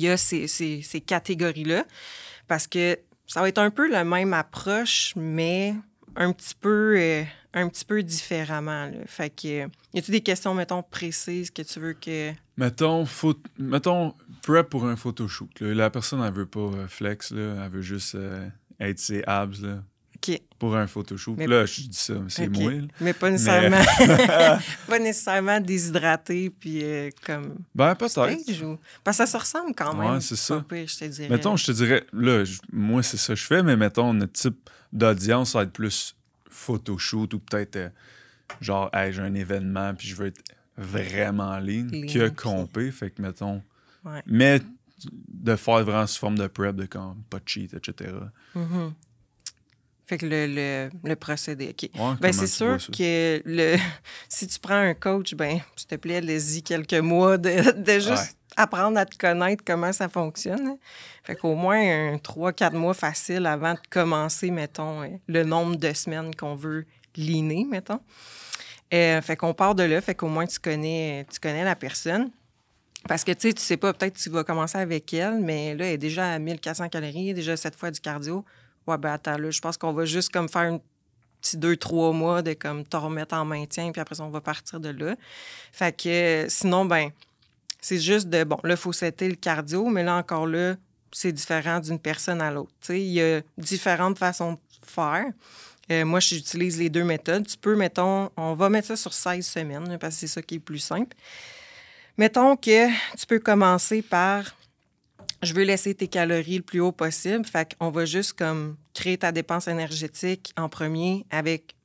y a ces, ces catégories-là. Parce que ça va être un peu la même approche, mais un petit peu, euh, un petit peu différemment. Fait que, y a-tu des questions, mettons, précises que tu veux que. Mettons, faut... mettons prep pour un photoshoot. La personne, elle veut pas euh, flex, là. elle veut juste euh, être ses abs. Là. Pour un photoshoot. Là, je dis ça, c'est moi. Mais pas nécessairement, pas nécessairement déshydraté, puis euh, comme. Ben, peut-être. Parce que ça se ressemble quand même. Ouais, c'est ça. je te dirais. Mettons, je te dirais, là, moi, c'est ça que je fais, mais mettons, notre type d'audience va être plus photoshoot ou peut-être euh, genre, j'ai un événement, puis je veux être vraiment ligne, ligne que compé. Fait que, mettons. Mais de faire vraiment sous forme de prep, de comme pas de cheat, etc. Fait le, procédé, OK. Ben, c'est sûr que le, si tu prends un coach, ben, s'il te plaît, laisse-y quelques mois de, juste apprendre à te connaître comment ça fonctionne. Hein. Fait qu'au moins un 3-4 mois facile avant de commencer, mettons, euh, le nombre de semaines qu'on veut liner, mettons. Euh, fait qu'on part de là, fait qu'au moins tu connais, tu connais la personne. Parce que tu sais, tu sais pas, peut-être tu vas commencer avec elle, mais là, elle est déjà à 1400 calories, déjà 7 fois du cardio ouais, ben, je pense qu'on va juste comme faire un petit deux, trois mois de comme te remettre en maintien, puis après ça, on va partir de là. Fait que sinon, ben c'est juste de, bon, là, il faut setter le cardio, mais là encore là, c'est différent d'une personne à l'autre. Il y a différentes façons de faire. Euh, moi, j'utilise les deux méthodes. Tu peux, mettons, on va mettre ça sur 16 semaines, parce que c'est ça qui est plus simple. Mettons que tu peux commencer par je veux laisser tes calories le plus haut possible. Fait qu'on va juste comme créer ta dépense énergétique en premier avec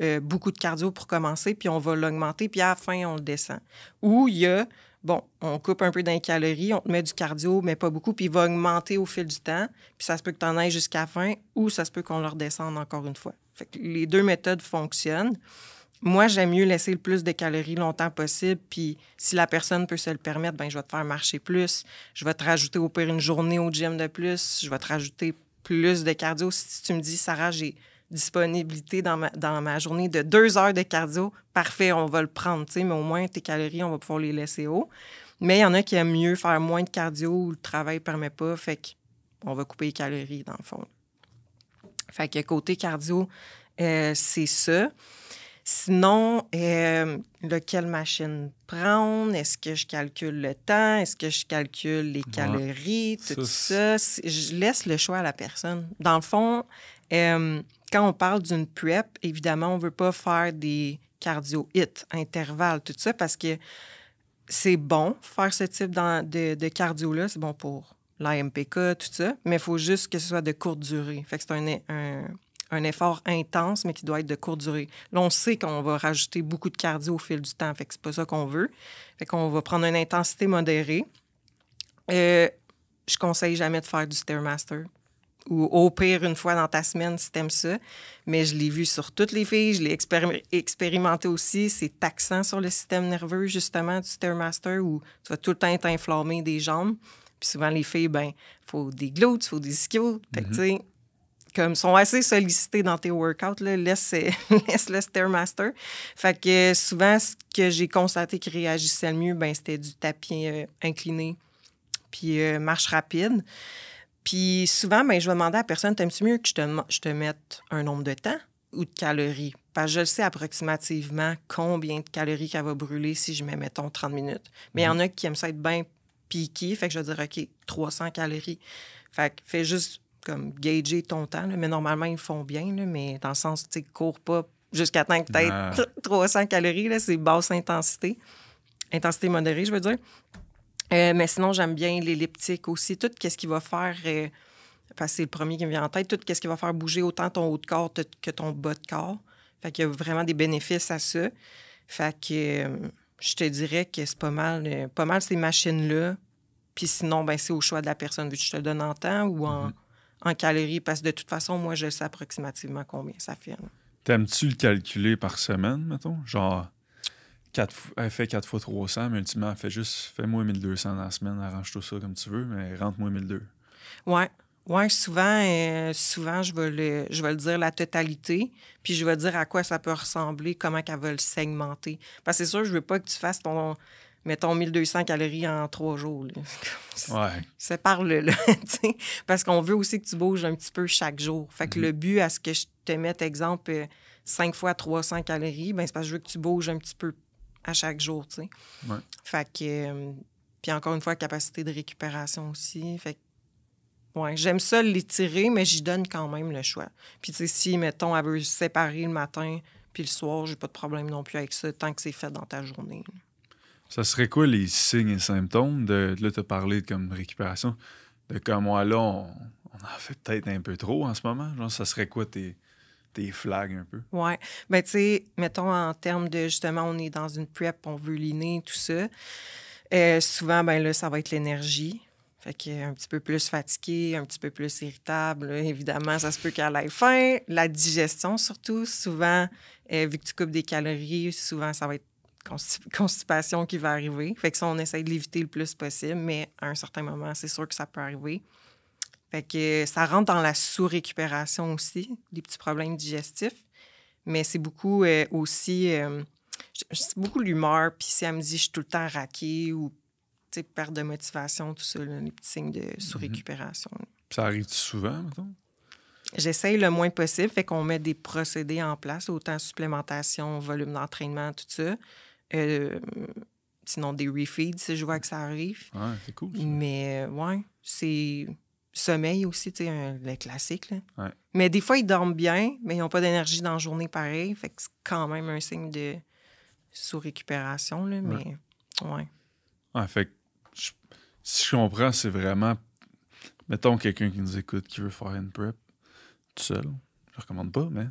euh, beaucoup de cardio pour commencer, puis on va l'augmenter, puis à la fin, on le descend. Ou il y a, bon, on coupe un peu d'un calories, on te met du cardio, mais pas beaucoup, puis il va augmenter au fil du temps, puis ça se peut que tu en ailles jusqu'à la fin, ou ça se peut qu'on le redescende encore une fois. les deux méthodes fonctionnent. Moi, j'aime mieux laisser le plus de calories longtemps possible, puis si la personne peut se le permettre, ben je vais te faire marcher plus, je vais te rajouter au pire une journée au gym de plus, je vais te rajouter plus de cardio. Si tu me dis, Sarah, j'ai disponibilité dans ma, journée de deux heures de cardio, parfait, on va le prendre, mais au moins tes calories, on va pouvoir les laisser haut. Mais il y en a qui aiment mieux faire moins de cardio où le travail ne permet pas, fait qu'on va couper les calories dans le fond. Fait que côté cardio, euh, c'est ça. Sinon, euh, lequel machine prendre? Est-ce que je calcule le temps? Est-ce que je calcule les calories? Tout ça, je laisse le choix à la personne. Dans le fond, euh, quand on parle d'une prep, évidemment, on ne veut pas faire des cardio-hits, intervalles, tout ça, parce que c'est bon faire ce type de, cardio-là. C'est bon pour l'AMPK, tout ça, mais il faut juste que ce soit de courte durée. Fait que c'est un un effort intense, mais qui doit être de courte durée. Là, on sait qu'on va rajouter beaucoup de cardio au fil du temps, fait que c'est pas ça qu'on veut. Fait qu'on va prendre une intensité modérée. Euh, je conseille jamais de faire du Stairmaster. Ou au pire, une fois dans ta semaine, si t'aimes ça. Mais je l'ai vu sur toutes les filles, je l'ai expérimenté aussi. C'est taxant sur le système nerveux, justement, du Stairmaster, où tu vas tout le temps être inflammé des jambes. Puis souvent, les filles, ben, faut des glutes, faut des ischios. Fait mhm. tu sais, comme sont assez sollicités dans tes workouts, laisse, laisse le Stairmaster. Fait que souvent, ce que j'ai constaté qui réagissait le mieux, ben, c'était du tapis euh, incliné puis euh, marche rapide. Puis souvent, ben, je vais demander à la personne, t'aimes-tu mieux que je te, je te mette un nombre de temps ou de calories? Parce que je le sais approximativement combien de calories qu'elle va brûler si je mets, mettons, 30 minutes. Mais il y en mhm. a qui aiment ça être bien piqué, fait que je vais dire, OK, 300 calories. Fait que fais juste comme gager ton temps. Mais normalement, ils font bien, mais dans le sens, tu ne cours pas jusqu'à temps que être 300 calories. C'est basse intensité. Intensité modérée, je veux dire. Euh, mais sinon, j'aime bien l'elliptique aussi. Tout ce qui va faire. enfin, euh, c'est le premier qui me vient en tête. Tout ce qui va faire bouger autant ton haut de corps que ton bas de corps. Fait qu'il y a vraiment des bénéfices à ça. Fait que euh, je te dirais que c'est pas mal, pas mal ces machines-là. Puis sinon, ben, c'est au choix de la personne. Vu que je te le donne en temps ou en. Mm-hmm en calories parce que de toute façon, moi, je sais approximativement combien ça fait. T'aimes-tu le calculer par semaine, mettons? Genre, 4 elle fait 4 fois 300, mais ultimement, elle fait juste, fais-moi 1200 dans la semaine, arrange tout ça comme tu veux, mais rentre-moi 1200. Ouais. Ouais, souvent, euh, souvent je, vais le, je vais dire la totalité, puis je vais dire à quoi ça peut ressembler, comment qu'elle va le segmenter. Parce que c'est sûr, je veux pas que tu fasses ton, mettons, 1200 calories en trois jours. c'est par le parce qu'on veut aussi que tu bouges un petit peu chaque jour. Fait que mhm. le but, à ce que je te mette, exemple, 5 euh, fois 300 calories, ben, c'est parce que je veux que tu bouges un petit peu à chaque jour, Fait que... Euh, puis encore une fois, capacité de récupération aussi. Fait que Ouais, j'aime ça l'étirer, mais j'y donne quand même le choix. Puis, si, mettons, elle veut se séparer le matin puis le soir, j'ai pas de problème non plus avec ça, tant que c'est fait dans ta journée. Ça serait quoi les signes et symptômes de. Là, tu as parlé comme récupération, de comme moi, là, on, on en fait peut-être un peu trop en ce moment. Genre, ça serait quoi tes tes flags un peu. Oui. Ben, tu sais, mettons en termes de justement, on est dans une prep, on veut liner, tout ça. Euh, souvent, ben là, ça va être l'énergie. Fait un petit peu plus fatigué, un petit peu plus irritable. Évidemment, ça se peut qu'elle ait faim. La digestion, surtout. Souvent, euh, vu que tu coupes des calories, souvent, ça va être constipation qui va arriver. Fait que ça, on essaie de l'éviter le plus possible, mais à un certain moment, c'est sûr que ça peut arriver. Fait que ça rentre dans la sous-récupération aussi, des petits problèmes digestifs. Mais c'est beaucoup euh, aussi, euh, c'est beaucoup l'humeur. Puis si elle me dit je suis tout le temps raqué ou perte de motivation, tout ça, les petits signes de mhm. sous-récupération. Ça arrive souvent, mettons? J'essaye le moins possible. Fait qu'on met des procédés en place, autant supplémentation, volume d'entraînement, tout ça. Euh, sinon, des refeeds si je vois que ça arrive. Ouais, c'est cool. Mais euh, ouais, c'est sommeil aussi, tu sais, le classique. Mais des fois, ils dorment bien, mais ils n'ont pas d'énergie dans la journée pareil. Fait que c'est quand même un signe de sous-récupération. Là, mais ouais. ouais. fait si je comprends, c'est vraiment. Mettons quelqu'un qui nous écoute qui veut faire une prep tout seul. Je recommande pas, mais.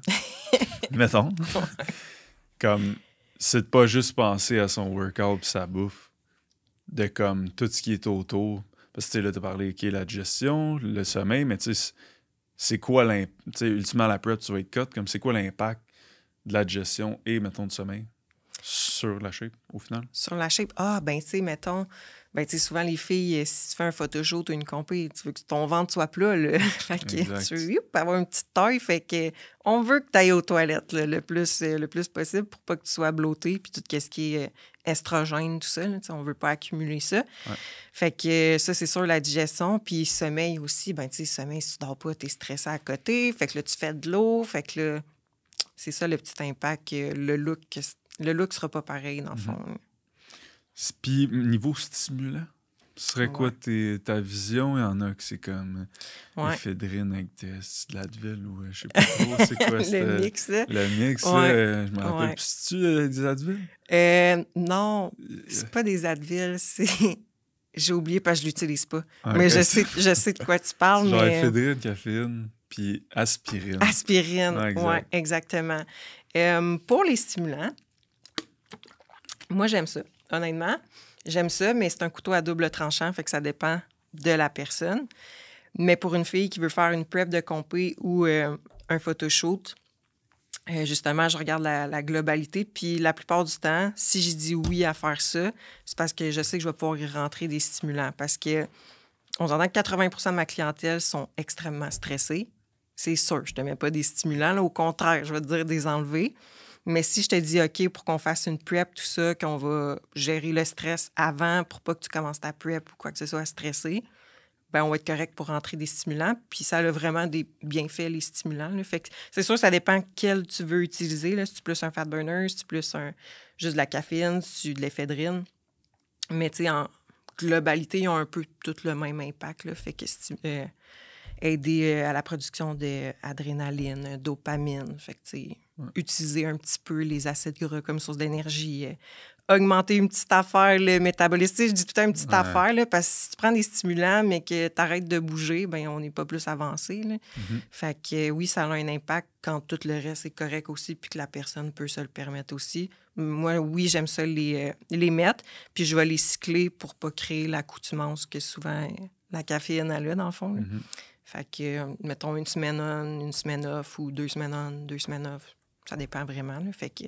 mettons. Comme c'est de pas juste penser à son workout et sa bouffe, de comme tout ce qui est autour. Parce que là, tu parlé qui est la digestion, le sommeil, mais tu sais, c'est quoi l'impact. Ultimement, la prep, tu vas être cut, comme c'est quoi l'impact de la digestion et, mettons, du sommeil sur la shape au final? Sur la shape, ah, ben, tu sais, mettons, ben, souvent, les filles, euh, si tu fais un photoshoot ou une compé, tu veux que ton ventre soit plat. tu veux avoir une petite taille. Fait que on veut que tu ailles aux toilettes le, plus, euh, le plus possible pour pas que tu sois blotté. Puis tout ce qui est euh, estrogène, tout ça. on veut pas accumuler ça. Fait que ça, c'est sûr, la digestion. Puis sommeil aussi. Ben, tu sais, sommeil, si tu dors pas, tu es stressé à côté. Fait que là, tu fais de l'eau. Fait que c'est ça le petit impact. Le look, le look sera pas pareil, dans le mhm. fond. Puis, niveau stimulant, ce serait quoi ta vision? Il y en a que c'est comme euh, ouais. l'éphédrine avec des, de l'Advil ou euh, je sais pas trop c'est quoi. le mix. Là. Le mix, là, euh, je me rappelle. tu des Advil? Euh, non, c'est pas des Advil, c'est... J'ai oublié parce que je l'utilise pas. Ah, mais je sais, je sais de quoi tu parles. Genre mais... éphédrine, caféine, puis aspirine. Aspirine, oui, exactement. pour les stimulants, moi j'aime ça honnêtement. J'aime ça, mais c'est un couteau à double tranchant, fait que ça dépend de la personne. Mais pour une fille qui veut faire une preuve de compé ou euh, un photoshoot, euh, justement, je regarde la, globalité. Puis la plupart du temps, si je dis oui à faire ça, c'est parce que je sais que je vais pouvoir y rentrer des stimulants. Parce que on entend que 80 de ma clientèle sont extrêmement stressés. C'est sûr, je ne te mets pas des stimulants. Au contraire, je vais dire des enlevés. Mais si je te dis, OK, pour qu'on fasse une prep, tout ça, qu'on va gérer le stress avant pour pas que tu commences ta prep ou quoi que ce soit stressé, ben on va être correct pour rentrer des stimulants. Puis ça a vraiment des bienfaits, les stimulants. Là. Fait c'est sûr, ça dépend quel tu veux utiliser. Là. Si tu plus un fat burner, si tu plus juste de la caféine, si tu de l'éphédrine. Mais tu sais, en globalité, ils ont un peu tout le même impact. Fait que euh, aider euh, à la production d'adrénaline, dopamine. Fait que tu Utiliser un petit peu les acides gras comme source d'énergie. Euh, augmenter une petite affaire, le métabolisme. Je dis tout une petite affaire, là, parce que si tu prends des stimulants, mais que tu arrêtes de bouger, ben on n'est pas plus avancé. Mm-hmm. Fait que euh, oui, ça a un impact quand tout le reste est correct aussi, puis que la personne peut se le permettre aussi. Moi, oui, j'aime ça les, euh, les mettre, puis je vais les cycler pour pas créer l'accoutumance que souvent la caféine a là, dans le fond. Mm-hmm. Fait que, mettons, une semaine on, une semaine off, ou deux semaines on, deux semaines off ça dépend vraiment. Là. Fait que,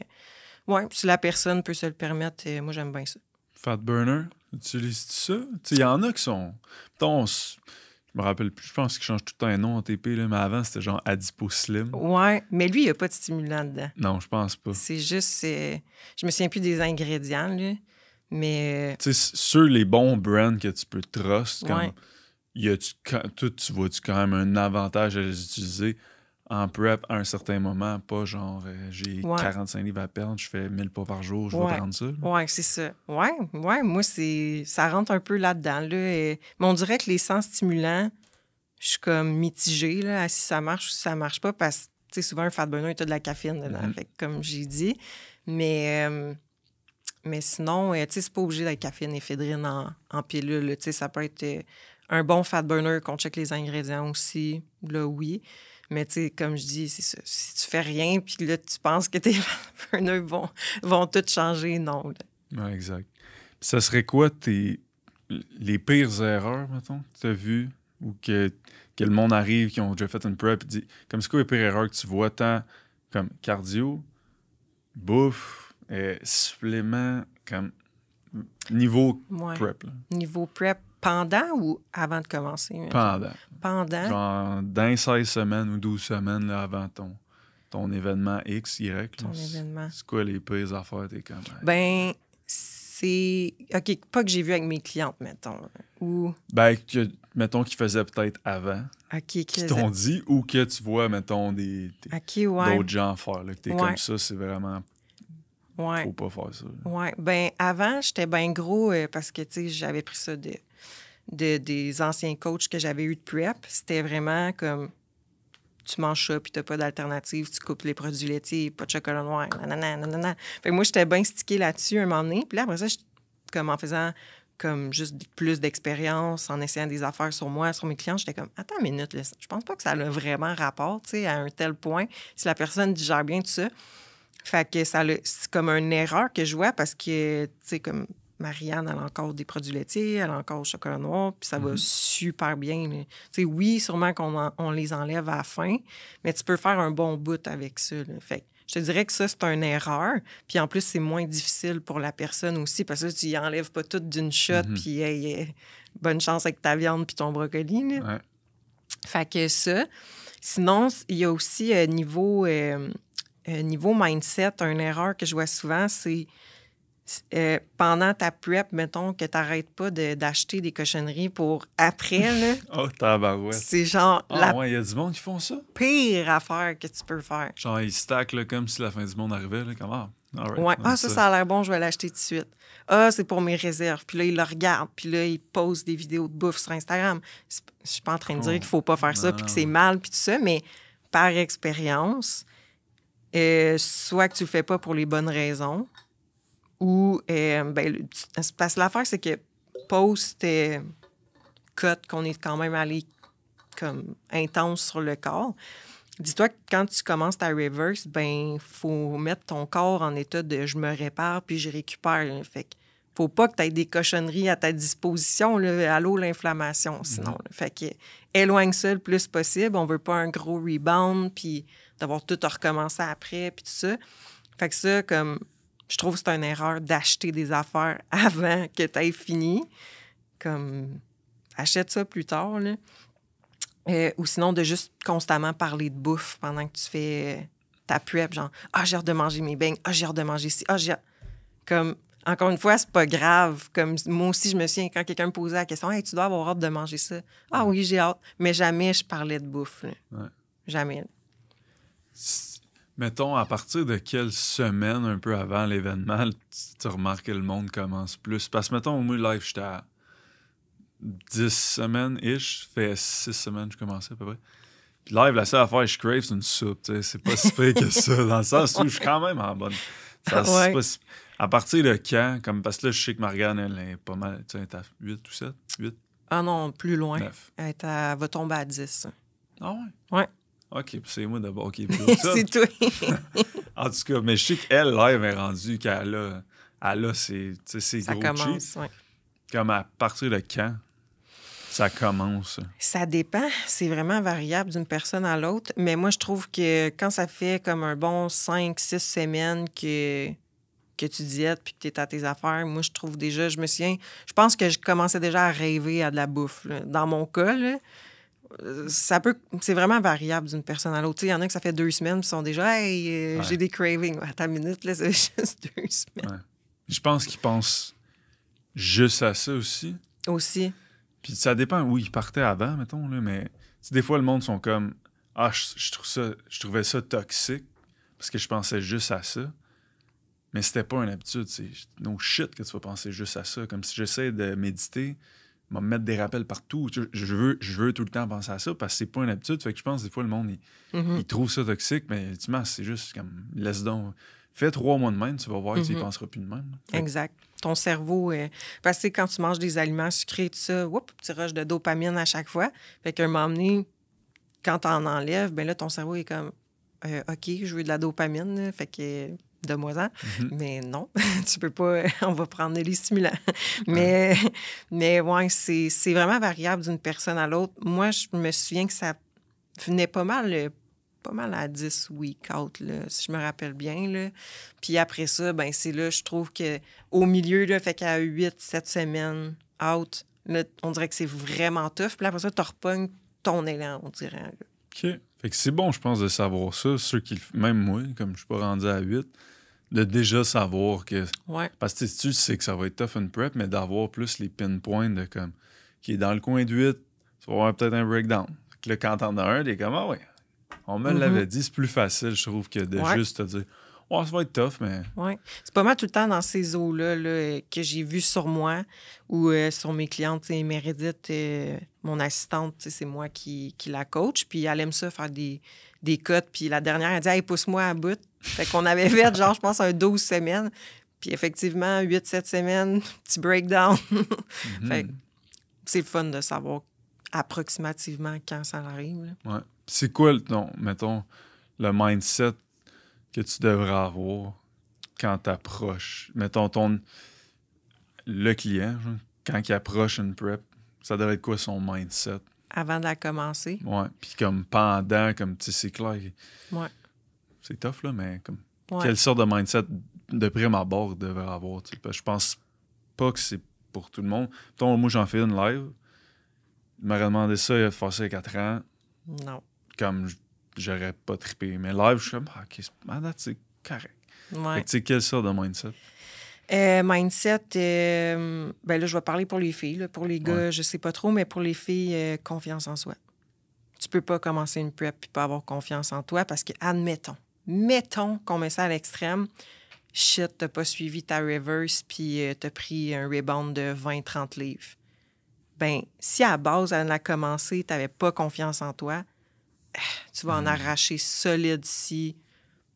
ouais, si la personne peut se le permettre, euh, moi, j'aime bien ça. Fat burner, utilises-tu ça? Il y en a qui sont. ton je me rappelle plus, je pense qu'ils changent tout le temps un nom en TP, là, mais avant, c'était genre Adipo Slim. Ouais, mais lui, il n'y a pas de stimulant dedans. Non, je pense pas. C'est juste. Je euh, je me souviens plus des ingrédients, là, mais. Euh, tu sais, sur les bons brands que tu peux trust, comme. Y a -tu, tu vois-tu quand même un avantage à les utiliser? en prep à un certain moment, pas genre euh, j'ai 45 livres à perdre, je fais 1000 pas par jour, je vais prendre ça. Oui, c'est ça. Oui, ouais, moi, c'est ça rentre un peu là-dedans. Là, Mais on dirait que les sens stimulants, je suis comme mitigée là, si ça marche ou si ça marche pas, parce que souvent, un fat burner, il y a de la caféine dedans, mm-hmm. comme j'ai dit. Mais, euh, mais sinon, euh, c'est pas obligé d'être caféine et en, en pilule. ça peut être euh, un bon fat burner qu'on check les ingrédients aussi. Là, oui. Mais tu comme je dis, c'est Si tu fais rien, puis là, tu penses que tes un vont, vont tout changer, non. exact. ça serait quoi tes, les pires erreurs, mettons, que tu as vues ou que, le monde arrive, qui ont déjà fait une prep, comme c'est quoi les pires erreurs que tu vois, tant comme cardio, bouffe, et euh, supplément, comme niveau prep. Niveau prep, pendant ou avant de commencer? Pendant. Pendant. Genre, dans 16 semaines ou 12 semaines avant ton, ton événement X, Y. Ton événement. C'est quoi les pires affaires? T'es comme. Ben, c'est. OK, pas que j'ai vu avec mes clientes, mettons. Ou. Ben, que, mettons, qu'ils faisaient peut-être avant. OK, qu'ils qui t'ont dit ou que tu vois, mettons, des, d'autres gens faire. Là, que t'es comme ça, c'est vraiment Ouais. Faut pas faire ça. ouais Ben, avant, j'étais bien gros euh, parce que, tu sais, j'avais pris ça de des anciens coachs que j'avais eu de prep, c'était vraiment comme tu manges ça, puis t'as pas d'alternative, tu coupes les produits laitiers, pas de chocolat noir, nanana, Fait moi, j'étais bien stickée là-dessus un moment donné. Puis là, après ça, comme en faisant comme juste plus d'expérience, en essayant des affaires sur moi, sur mes clients, j'étais comme, attends une minute, je pense pas que ça a vraiment rapport, à un tel point, si la personne digère bien tout ça. Fait que ça, c'est comme une erreur que je vois parce que, tu sais, comme Marianne, elle a encore des produits laitiers, elle a encore au chocolat noir, puis ça va mhm. super bien. Tu oui, sûrement qu'on les enlève à la fin, mais tu peux faire un bon bout avec ça. Fait je te dirais que ça, c'est une erreur. Puis en plus, c'est moins difficile pour la personne aussi, parce que tu y enlèves pas tout d'une shot, mhm. puis euh, bonne chance avec ta viande puis ton brocoli. Fait que ça. Sinon, il y a aussi euh, niveau, euh, niveau mindset, une erreur que je vois souvent, c'est euh, pendant ta prep, mettons que tu t'arrêtes pas d'acheter des cochonneries pour après, là. oh, tabarouette. C'est genre. Ah la il y a du monde qui font ça. Pire affaire que tu peux faire. Genre, ils stackent comme si la fin du monde arrivait, là, ah. ah ça, a l'air bon, je vais l'acheter tout de suite. Ah, c'est pour mes réserves. Puis là, ils le regardent. Puis là, ils posent des vidéos de bouffe sur Instagram. Je suis pas en train de dire oh, qu'il faut pas faire ça, puis que c'est mal, puis tout ça, mais par expérience, euh, soit que tu le fais pas pour les bonnes raisons, où, euh, ben, parce que l'affaire, c'est que post euh, cut qu'on est quand même allé comme intense sur le corps, dis-toi que quand tu commences ta reverse, ben faut mettre ton corps en état de je me répare puis je récupère. Fait faut pas que tu aies des cochonneries à ta disposition, à allô l'inflammation, mm-hmm. sinon. Fait que éloigne ça le plus possible. On veut pas un gros rebound puis d'avoir tout à recommencer après puis tout ça. Fait que ça, comme je trouve que c'est une erreur d'acheter des affaires avant que tu aies fini. Comme, achète ça plus tard. Euh, ou sinon, de juste constamment parler de bouffe pendant que tu fais euh, ta prep, genre Ah, j'ai hâte de manger mes beignes, ah, j'ai manger ci, ah, j'ai. Comme, encore une fois, c'est pas grave. Comme moi aussi, je me souviens quand quelqu'un me posait la question Hey, tu dois avoir hâte de manger ça. Ah oui, j'ai hâte. Mais jamais je parlais de bouffe. Jamais. Mettons, à partir de quelle semaine, un peu avant l'événement, tu, remarques que le monde commence plus? Parce que, mettons, au moins, live, j'étais à 10 semaines-ish. fait 6 semaines que je commençais à peu près. Puis live, la seule affaire que je crave, c'est une soupe. C'est pas si pire que ça, dans le sens où je suis quand même en bonne. À partir de quand? Comme, parce que là, je sais que Marianne, elle, est pas mal. Tu sais, elle est à 8 ou 7? 8? Ah non, plus loin. Elle, à... va tomber à 10. Ah ouais? Ouais. OK, c'est moi d'abord. OK, c'est toi. en tout cas, mais je sais qu'elle, elle est rendue qu'elle a, elle a ses, ça commence, oui. Comme à partir de quand ça commence? Ça dépend. C'est vraiment variable d'une personne à l'autre. Mais moi, je trouve que quand ça fait comme un bon 5-6 semaines que que tu diètes puis que tu es à tes affaires. Moi, je trouve déjà, je me souviens, je pense que je commençais déjà à rêver à de la bouffe. Dans mon cas, là, euh, ça c'est vraiment variable d'une personne à l'autre il y en a que ça fait deux semaines ils sont déjà hey, euh, j'ai des cravings à ta minute là c'est juste deux semaines je pense qu'ils pensent juste à ça aussi aussi puis ça dépend où ils partaient avant mettons là mais des fois le monde sont comme ah je, trouvais ça toxique parce que je pensais juste à ça mais c'était pas une habitude no shit que tu vas penser juste à ça comme si j'essaie de méditer me mettre des rappels partout. Je, veux, je veux tout le temps penser à ça parce que c'est pas une habitude. Fait que je pense que des fois, le monde, il, mm-hmm. trouve ça toxique, mais ultimement, c'est juste comme laisse donc. Fais trois mois de même, tu vas voir que tu y mm-hmm. penseras plus de même. Exact. Ton cerveau, parce que quand tu manges des aliments sucrés, tout ça, whoop, petit rush de dopamine à chaque fois. Fait qu'un un moment donné, quand t'en enlèves, ben là, ton cerveau est comme euh, OK, je veux de la dopamine. Fait que de hein. mm-hmm. Mais non, tu peux pas, on va prendre les stimulants. mais, mais ouais, c'est vraiment variable d'une personne à l'autre. Moi, je me souviens que ça venait pas mal, euh, pas mal à 10 week out, si je me rappelle bien. Puis après ça, ben c'est là, je trouve que au milieu, là, fait qu'à 8, 7 semaines out, on dirait que c'est vraiment tough. Puis après ça, tu repognes ton élan, on dirait. Fait que c'est bon, je pense, de savoir ça. Ceux qui, même moi, comme je suis pas rendu à 8, de déjà savoir que. Parce que tu sais que ça va être tough une prep, mais d'avoir plus les pinpoints de comme. qui est dans le coin de 8, ça va avoir peut-être un breakdown. que quand t'en as un, t'es comme, ah ouais, on me l'avait mm-hmm. dit, c'est plus facile, je trouve, que de juste te dire. Ouais, ça va être tough, mais. Ouais. C'est pas mal tout le temps dans ces eaux-là que j'ai vu sur moi ou euh, sur mes clientes. mes euh, mon assistante, c'est moi qui, la coach. Puis elle aime ça faire des, des Puis la dernière, elle dit Hey, pousse-moi à bout. Fait qu'on avait fait, genre, je pense, un 12 semaines. Puis effectivement, 8-7 semaines, petit breakdown. Mhm. Fait c'est le fun de savoir approximativement quand ça arrive. Ouais. C'est quoi, non, mettons, le mindset que tu devrais avoir quand tu approches, mettons, ton, le client, quand il approche une prep, ça devait être quoi son mindset? Avant de la commencer. Oui, Puis comme pendant, comme tu sais, c'est clair. Ouais. C'est tough, là, mais comme. Quelle sorte de mindset de prime abord devrait avoir? Tu sais? Parce que je pense pas que c'est pour tout le monde. moi, j'en fais une live. Il m'aurait demandé ça il y a passé 4 ans. Non. Comme j'aurais pas trippé. Mais live, je suis comme, ah, ok, c'est ah, correct. Ouais. Fait que, tu sais, quelle sorte de mindset? Euh, mindset, euh, ben là, je vais parler pour les filles. Pour les gars, je je sais pas trop, mais pour les filles, euh, confiance en soi. Tu peux pas commencer une prep et pas avoir confiance en toi parce que, admettons, mettons qu'on met ça à l'extrême, shit, t'as pas suivi ta reverse puis t'as pris un rebound de 20-30 livres. Ben, si à base, elle a commencé, tu n'avais pas confiance en toi, ah, tu vas en mm. arracher solide si,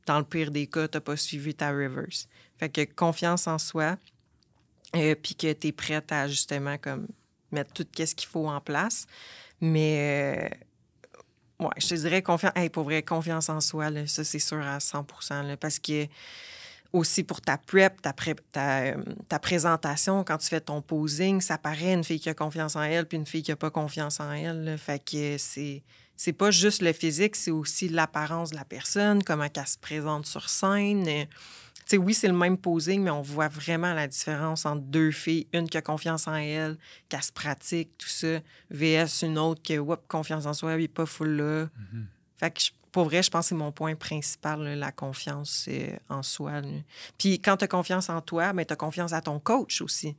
dans le pire des cas, t'as pas suivi ta reverse. Fait que confiance en soi, euh, puis que tu es prête à justement comme mettre tout ce qu'il faut en place. Mais euh, ouais, je te dirais confiance. pour vrai, confiance en soi, là, ça c'est sûr à 100 Parce que aussi pour ta prep, ta, euh, ta, présentation, quand tu fais ton posing, ça paraît une fille qui a confiance en elle, puis une fille qui n'a pas confiance en elle. Fait que c'est. C'est pas juste le physique, c'est aussi l'apparence de la personne, comment elle se présente sur scène oui, c'est le même posing, mais on voit vraiment la différence entre deux filles. Une qui a confiance en elle, qui se pratique, tout ça. VS, une autre qui a confiance en soi, elle n'est pas full là. Mhm. Fait que pour vrai, je pense que c'est mon point principal, la confiance euh, en soi. Puis quand tu as confiance en toi, mais ben, tu as confiance à ton coach aussi.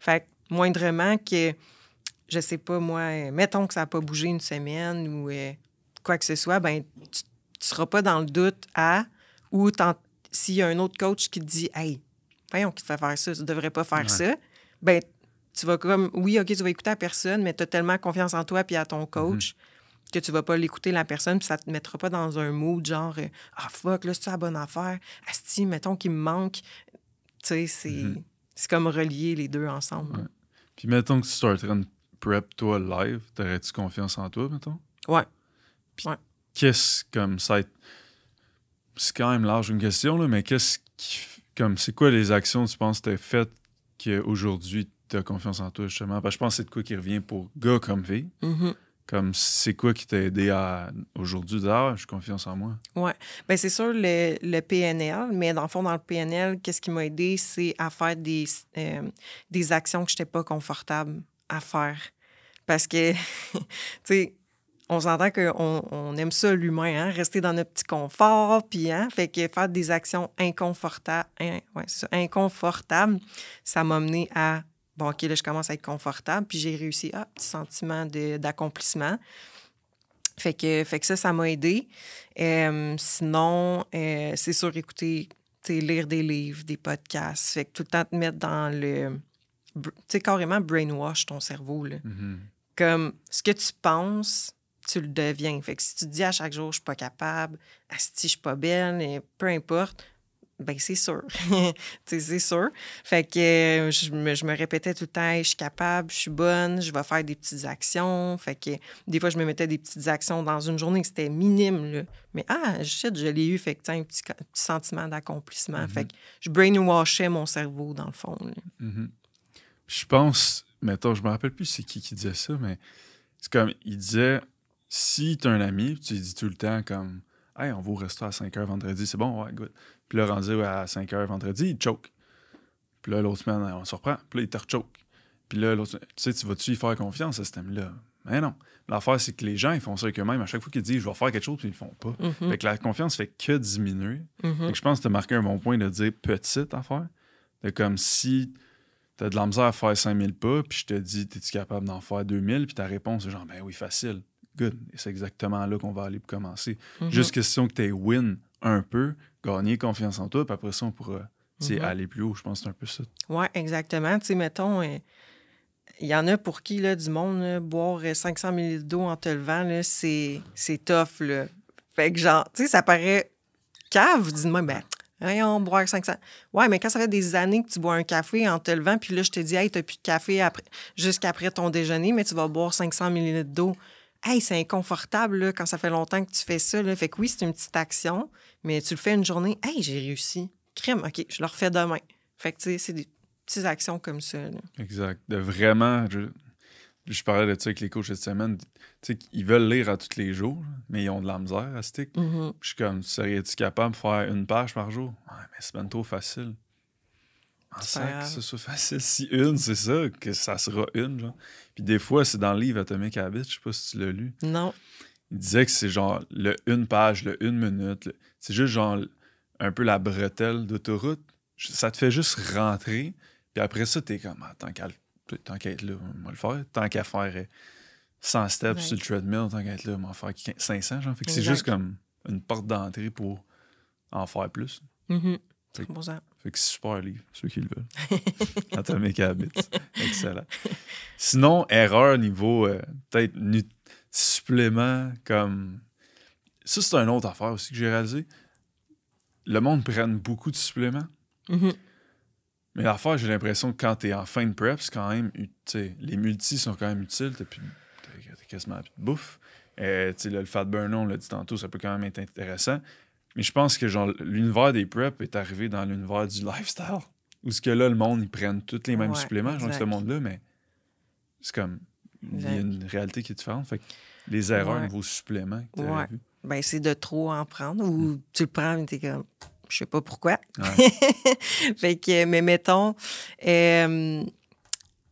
Fait moindrement que, je sais pas moi, euh, mettons que ça n'a pas bougé une semaine ou euh, quoi que ce soit, ben tu ne seras pas dans le doute à ou s'il y a un autre coach qui te dit Hey, voyons qui te fait faire ça, tu ne devrais pas faire ça, ben tu vas comme Oui, OK, tu vas écouter la personne, mais tu as tellement confiance en toi puis à ton coach. Mhm. que tu vas pas l'écouter la personne puis ça ne te mettra pas dans un mood genre ah fuck là c'est la bonne affaire asti mettons qu'il me manque tu sais mhm. c'est comme relier les deux ensemble puis mettons que tu es en train de prep toi live t'aurais-tu confiance en toi mettons ouais, qu'est-ce comme ça c'est quand même large une question, mais qu'est-ce Comme, c'est quoi les actions, tu penses, que tu as faites qu'aujourd'hui, tu as confiance en toi, justement? Parce que je pense que c'est de quoi qui revient pour gars comme vie. Mm-hmm. Comme, c'est quoi qui t'a aidé à aujourd'hui dire, ah, j'ai confiance en moi? Oui. Bien, c'est sûr, le, PNL, mais dans le fond, dans le PNL, qu'est-ce qui m'a aidé, c'est à faire des, euh, des actions que je n'étais pas confortable à faire. Parce que, tu sais, on s'entend qu'on on aime ça, l'humain, hein, rester dans notre petit confort, puis hein, fait que faire des actions inconfortables, ça, m'a mené à, bon, OK, là, je commence à être confortable, puis j'ai réussi, ah, petit sentiment d'accomplissement. Fait que, fait que ça, ça m'a aidé. sinon, euh, c'est sûr, écouter, lire des livres, des podcasts, fait que tout le temps te mettre dans le... Tu sais, carrément brainwash ton cerveau, là. Mm-hmm. comme ce que tu penses, tu le deviens. Fait que si tu dis à chaque jour, je suis pas capable, si je suis pas belle, et peu importe, ben c'est sûr. c'est sûr. Fait que euh, je me, répétais tout le temps, je suis capable, je suis bonne, je vais faire des petites actions. Fait que des fois, je me mettais des petites actions dans une journée c'était minime. Là. Mais ah, sais, je l'ai eu. Fait que sais, un petit, sentiment d'accomplissement. Fait mm-hmm. que je brainwashais mon cerveau, dans le fond. Mm-hmm. Je pense, mettons, je me rappelle plus c'est qui qui disait ça, mais c'est comme, il disait, si tu as un ami, tu dis tout le temps comme Hey, on va au resto à 5 h vendredi, c'est bon, ouais, good. Puis là, rendu à 5 h vendredi, il choke. Puis là, l'autre semaine, on se reprend. Puis là, il te rechoke. Puis là, l'autre tu sais, tu vas-tu y faire confiance à ce thème là Mais non. L'affaire, c'est que les gens, ils font ça avec eux-mêmes. À chaque fois qu'ils disent je vais faire quelque chose, puis ils le font pas. Mm-hmm. que la confiance fait que diminuer. Mm-hmm. je pense que tu marqué un bon point de dire petite affaire. De comme si tu as de la misère à faire 5000 pas, puis je te dis, es-tu capable d'en faire 2000, puis ta réponse est genre, ben oui, facile. Good. C'est exactement là qu'on va aller commencer. Mm-hmm. Juste question que tu aies win un peu, gagner confiance en toi, puis après ça, on pourra mm-hmm. aller plus haut. Je pense que c'est un peu ça. Oui, exactement. Tu sais, mettons, euh, il y en a pour qui, là, du monde, boire 500 euh, ml d'eau en te levant, c'est tough. Là. Fait que, genre, tu sais, ça paraît cave, dis-moi, ben, Voyons, boire 500. Ouais, mais quand ça fait des années que tu bois un café en te levant, puis là, je te dis, hey, t'as plus de café après, jusqu'après ton déjeuner, mais tu vas boire 500 ml d'eau. Hey, c'est inconfortable quand ça fait longtemps que tu fais ça. Fait que oui, c'est une petite action, mais tu le fais une journée. Hey, j'ai réussi. Crème, OK, je le refais demain. Fait que, tu sais, c'est des petites actions comme ça. Exact. De vraiment. Je, parlais de ça avec les coachs cette semaine. Tu sais, ils veulent lire à tous les jours, mais ils ont de la misère à stick. Mm-hmm. Je suis comme, serais-tu capable de faire une page par jour? Ouais, mais c'est même trop facile. En facile. Si une, c'est ça, que ça sera une. Puis des fois, c'est dans le livre Atomic Habit, je sais pas si tu l'as lu. Non. Il disait que c'est genre le une page, le une minute. C'est juste genre un peu la bretelle d'autoroute. Ça te fait juste rentrer. Puis après ça, t'es comme, ah, tant qu'à être là, on va le faire. Tant qu'à faire 100 euh, steps sur le treadmill, tant qu'à être là, on va en faire 500. Genre. Fait que c'est juste comme une porte d'entrée pour en faire plus. C'est mm-hmm. bon ça. Fait que super livre, ceux qui le veulent. Atomic Habits. Excellent. Sinon, erreur niveau euh, peut-être supplément comme. Ça, c'est une autre affaire aussi que j'ai réalisé. Le monde prenne beaucoup de suppléments. Mm-hmm. Mais l'affaire, j'ai l'impression que quand t'es en fin de prep, c'est quand même. Les multis sont quand même utiles. tu plus... quasiment plus de bouffe. Euh, le fat burn, on l'a dit tantôt, ça peut quand même être intéressant. Mais je pense que genre l'univers des prep est arrivé dans l'univers du lifestyle. Où ce que là, le monde, ils prennent tous les mêmes suppléments, genre ce monde-là, mais c'est comme. Il y a une réalité qui est différente. Fait les erreurs de vos suppléments que ouais. vu. Ben, c'est de trop en prendre ou hmm. tu le prends mais t'es comme je sais pas pourquoi. fait que, mais mettons, euh,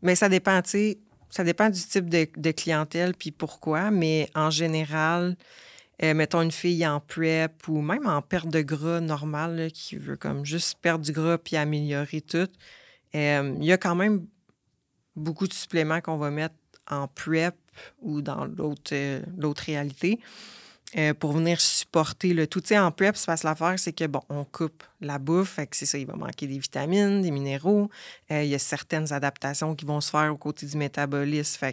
mais ça dépend, tu sais, ça dépend du type de, de clientèle puis pourquoi, mais en général, euh, mettons une fille en prep ou même en perte de gras normale qui veut comme juste perdre du gras puis améliorer tout. Euh, il y a quand même beaucoup de suppléments qu'on va mettre en prep ou dans l'autre euh, l'autre réalité pour venir supporter le tout. Tu sais, en prep, se passe l'affaire, c'est que, bon, on coupe la bouffe, c'est ça, il va manquer des vitamines, des minéraux. il y a certaines adaptations qui vont se faire au côté du métabolisme,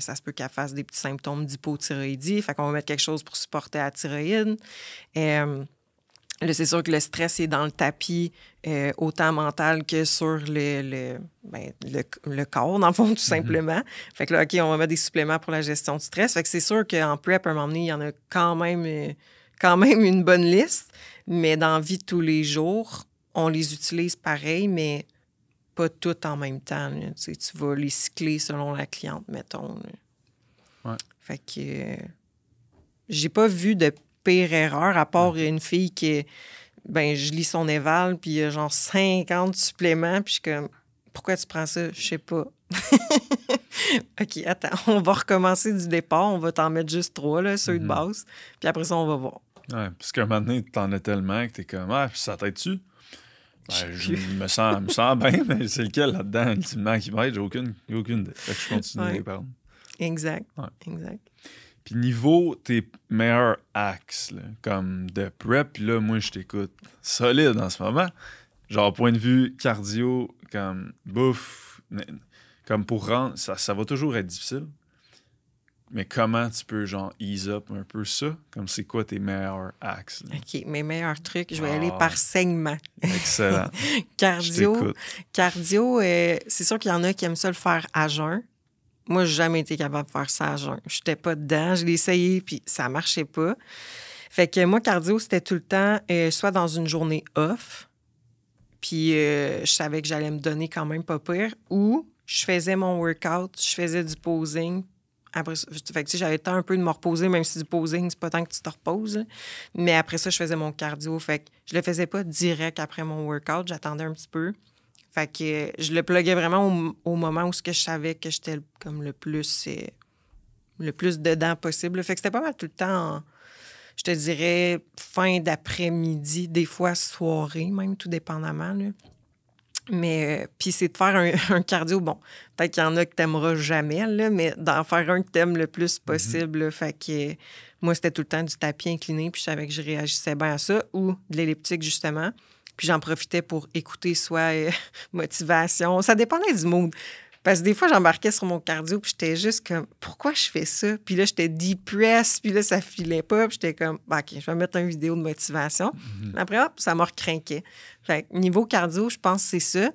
ça se peut qu'elle fasse des petits symptômes d'hypothyroïdie. Fait qu'on va mettre quelque chose pour supporter la thyroïde. Euh, là, c'est sûr que le stress est dans le tapis, euh, autant mental que sur le, ben, le, le, corps, dans le fond, tout mhm. simplement. Fait que là, OK, on va mettre des suppléments pour la gestion du stress. Fait que c'est sûr qu'en PrEP, à un moment donné, il y en a quand même, euh, quand même une bonne liste. Mais dans vie de tous les jours, on les utilise pareil, mais pas tout en même temps. tu, sais, vas les cycler selon la cliente, mettons. Fait que euh, j'ai pas vu de pire erreur, à part une fille qui ben je lis son éval, puis il y a genre 50 suppléments, puis je suis comme pourquoi tu prends ça? Je sais pas. OK, attends, on va recommencer du départ. On va t'en mettre juste trois, là, ceux de mhm. base. Puis après ça, on va voir. Ouais, parce qu'à un moment donné, t'en as tellement que t'es comme, ah, ça t'aide-tu? je me sens, me sens bien, mais c'est lequel là-dedans, ultimement, qui m'aide? J'ai aucune, aucune idée. Fait que je continue Exact. Exact. Puis niveau tes meilleurs axes, comme de prep, là, moi, je t'écoute solide en ce moment. Genre, point de vue cardio, comme bouffe, comme pour rendre, ça, ça va toujours être difficile mais comment tu peux, genre, ease up un peu ça? Comme c'est quoi tes meilleurs axes? OK, mes meilleurs trucs, je vais aller ah. par saignement. Excellent. cardio, cardio euh, c'est sûr qu'il y en a qui aiment ça le faire à jeun. Moi, j'ai jamais été capable de faire ça à jeun. Je n'étais pas dedans. Je l'ai essayé, puis ça marchait pas. Fait que moi, cardio, c'était tout le temps euh, soit dans une journée off, puis euh, je savais que j'allais me donner quand même pas pire, ou je faisais mon workout, je faisais du posing, après, fait j'avais le temps un peu de me reposer, même si du posing, c'est pas tant que tu te reposes. Mais après ça, je faisais mon cardio. Fait je le faisais pas direct après mon workout. J'attendais un petit peu. Euh, je le pluguais vraiment au, moment où ce que je savais que j'étais comme le plus euh, le plus dedans possible. Fait que c'était pas mal tout le temps, je te dirais, fin d'après-midi, des fois soirée, même tout dépendamment. Mais euh, puis c'est de faire un, cardio, bon, peut-être qu'il y en a que t'aimeras jamais, là, mais d'en faire un que t'aimes le plus mhm. possible. fait que euh, moi, c'était tout le temps du tapis incliné, puis je savais que je réagissais bien à ça, ou de l'elliptique, justement. Puis j'en profitais pour écouter soit euh, motivation, ça dépendait du mood. Parce que des fois, j'embarquais sur mon cardio, puis j'étais juste comme, pourquoi je fais ça? Puis là, j'étais depressed, puis là, ça filait pas, puis j'étais comme, bah, OK, je vais mettre une vidéo de motivation. Mhm. Après, ça m'a recrinqué. Fait que niveau cardio, je pense que c'est ça.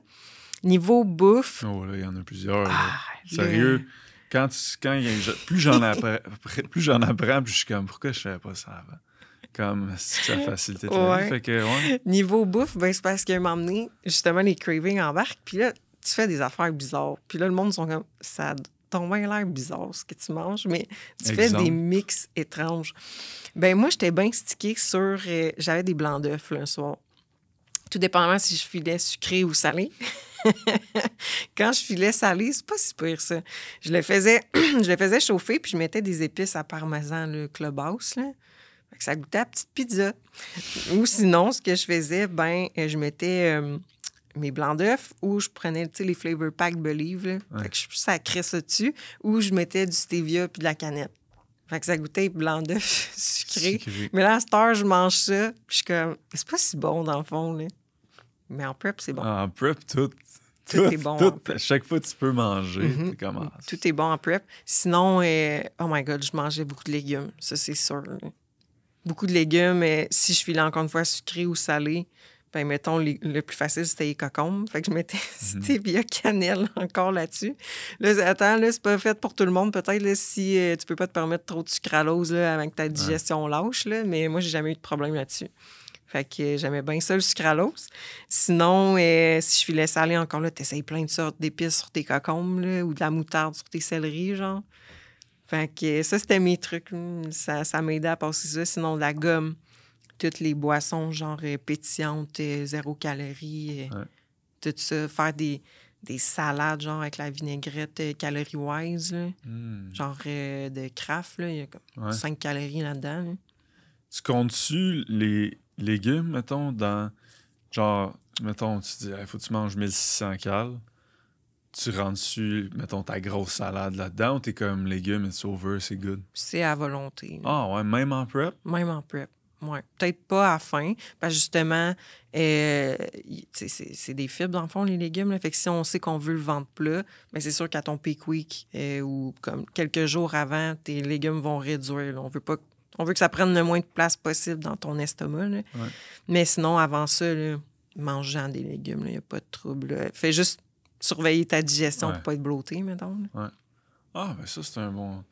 Niveau bouffe. Oh, là, il y en a plusieurs. Ah, Sérieux? Quand, quand plus j'en apprends, plus j'en apprends, plus je suis comme, pourquoi je fais pas ça avant? comme ça facilitait ouais. vie. Fait que, ouais. Niveau bouffe, ben, c'est parce qu'il m'a moment justement, les cravings embarquent. Puis là, tu fais des affaires bizarres. Puis là, le monde sont comme, ça a l'air bizarre ce que tu manges, mais tu fais des mix étranges. Ben moi, j'étais bien stickée sur, euh, j'avais des blancs d'œufs un soir. Tout dépendamment si je filais sucré ou salé. Quand je filais salé, c'est pas si pire ça. Je le faisais, je le faisais chauffer puis je mettais des épices à parmesan, le clubhouse là. Ça goûtait à petite pizza. Ou sinon, ce que je faisais, ben, euh, je mettais euh, mes blancs d'œufs ou je prenais les flavor pack Believe. Là. que je ça dessus ou je mettais du stevia puis de la canette. Fait que ça goûtait blanc d'œuf sucré. Mais là, à cette heure, je mange ça. Puis je suis comme, c'est pas si bon dans le fond. Là. Mais en prep, c'est bon. Ah, en prep, tout. Tout, est bon. À chaque fois tu peux manger, mhm. tu Tout est bon en prep. Sinon, euh, oh my God, je mangeais beaucoup de légumes. Ça, c'est sûr. Beaucoup de légumes. mais euh, si je filais encore une fois sucré ou salé, ben mettons, le plus facile, c'était les cocombes. Fait que je mettais mm -hmm. cannelle encore là-dessus. attends, là, c'est pas fait pour tout le monde. Peut-être si euh, tu peux pas te permettre trop de sucralose là, avant ta digestion lâche, là, mais moi, j'ai jamais eu de problème là-dessus. Fait que j'aimais bien ça, le sucralose. Sinon, euh, si je suis laissée aller encore, là, t'essayes plein de sortes d'épices sur tes cocombes ou de la moutarde sur tes céleris, genre. Fait que ça, c'était mes trucs. Hmm, ça, ça m'aidait à passer ça. Sinon, de la gomme toutes les boissons, genre euh, pétillantes, euh, zéro calorie, euh, tout ça, faire des, salades, genre avec la vinaigrette calorie-wise, hmm. genre de craft, il y a comme 5 calories là-dedans. Tu comptes-tu les légumes, mettons, dans. Genre, mettons, tu dis, il faut que tu manges 1600 cal. Tu rentres dessus, mettons, ta grosse salade là-dedans ou t'es comme légumes, it's over, c'est good? C'est à volonté. Ah ouais, même en prep? Même en prep. Peut-être pas à faim, parce justement, euh, c'est des fibres, dans fond, les légumes. Là. Fait si on sait qu'on veut le vendre plat, mais ben, c'est sûr qu'à ton peak week euh, ou comme quelques jours avant, tes légumes vont réduire. On veut pas on veut que ça prenne le moins de place possible dans ton estomac. Mais sinon, avant ça, là, mangeant des légumes, il n'y a pas de trouble. Fais juste surveiller ta digestion pour pour pas être blotté, mettons. Ah, mais ça, c'est un bon,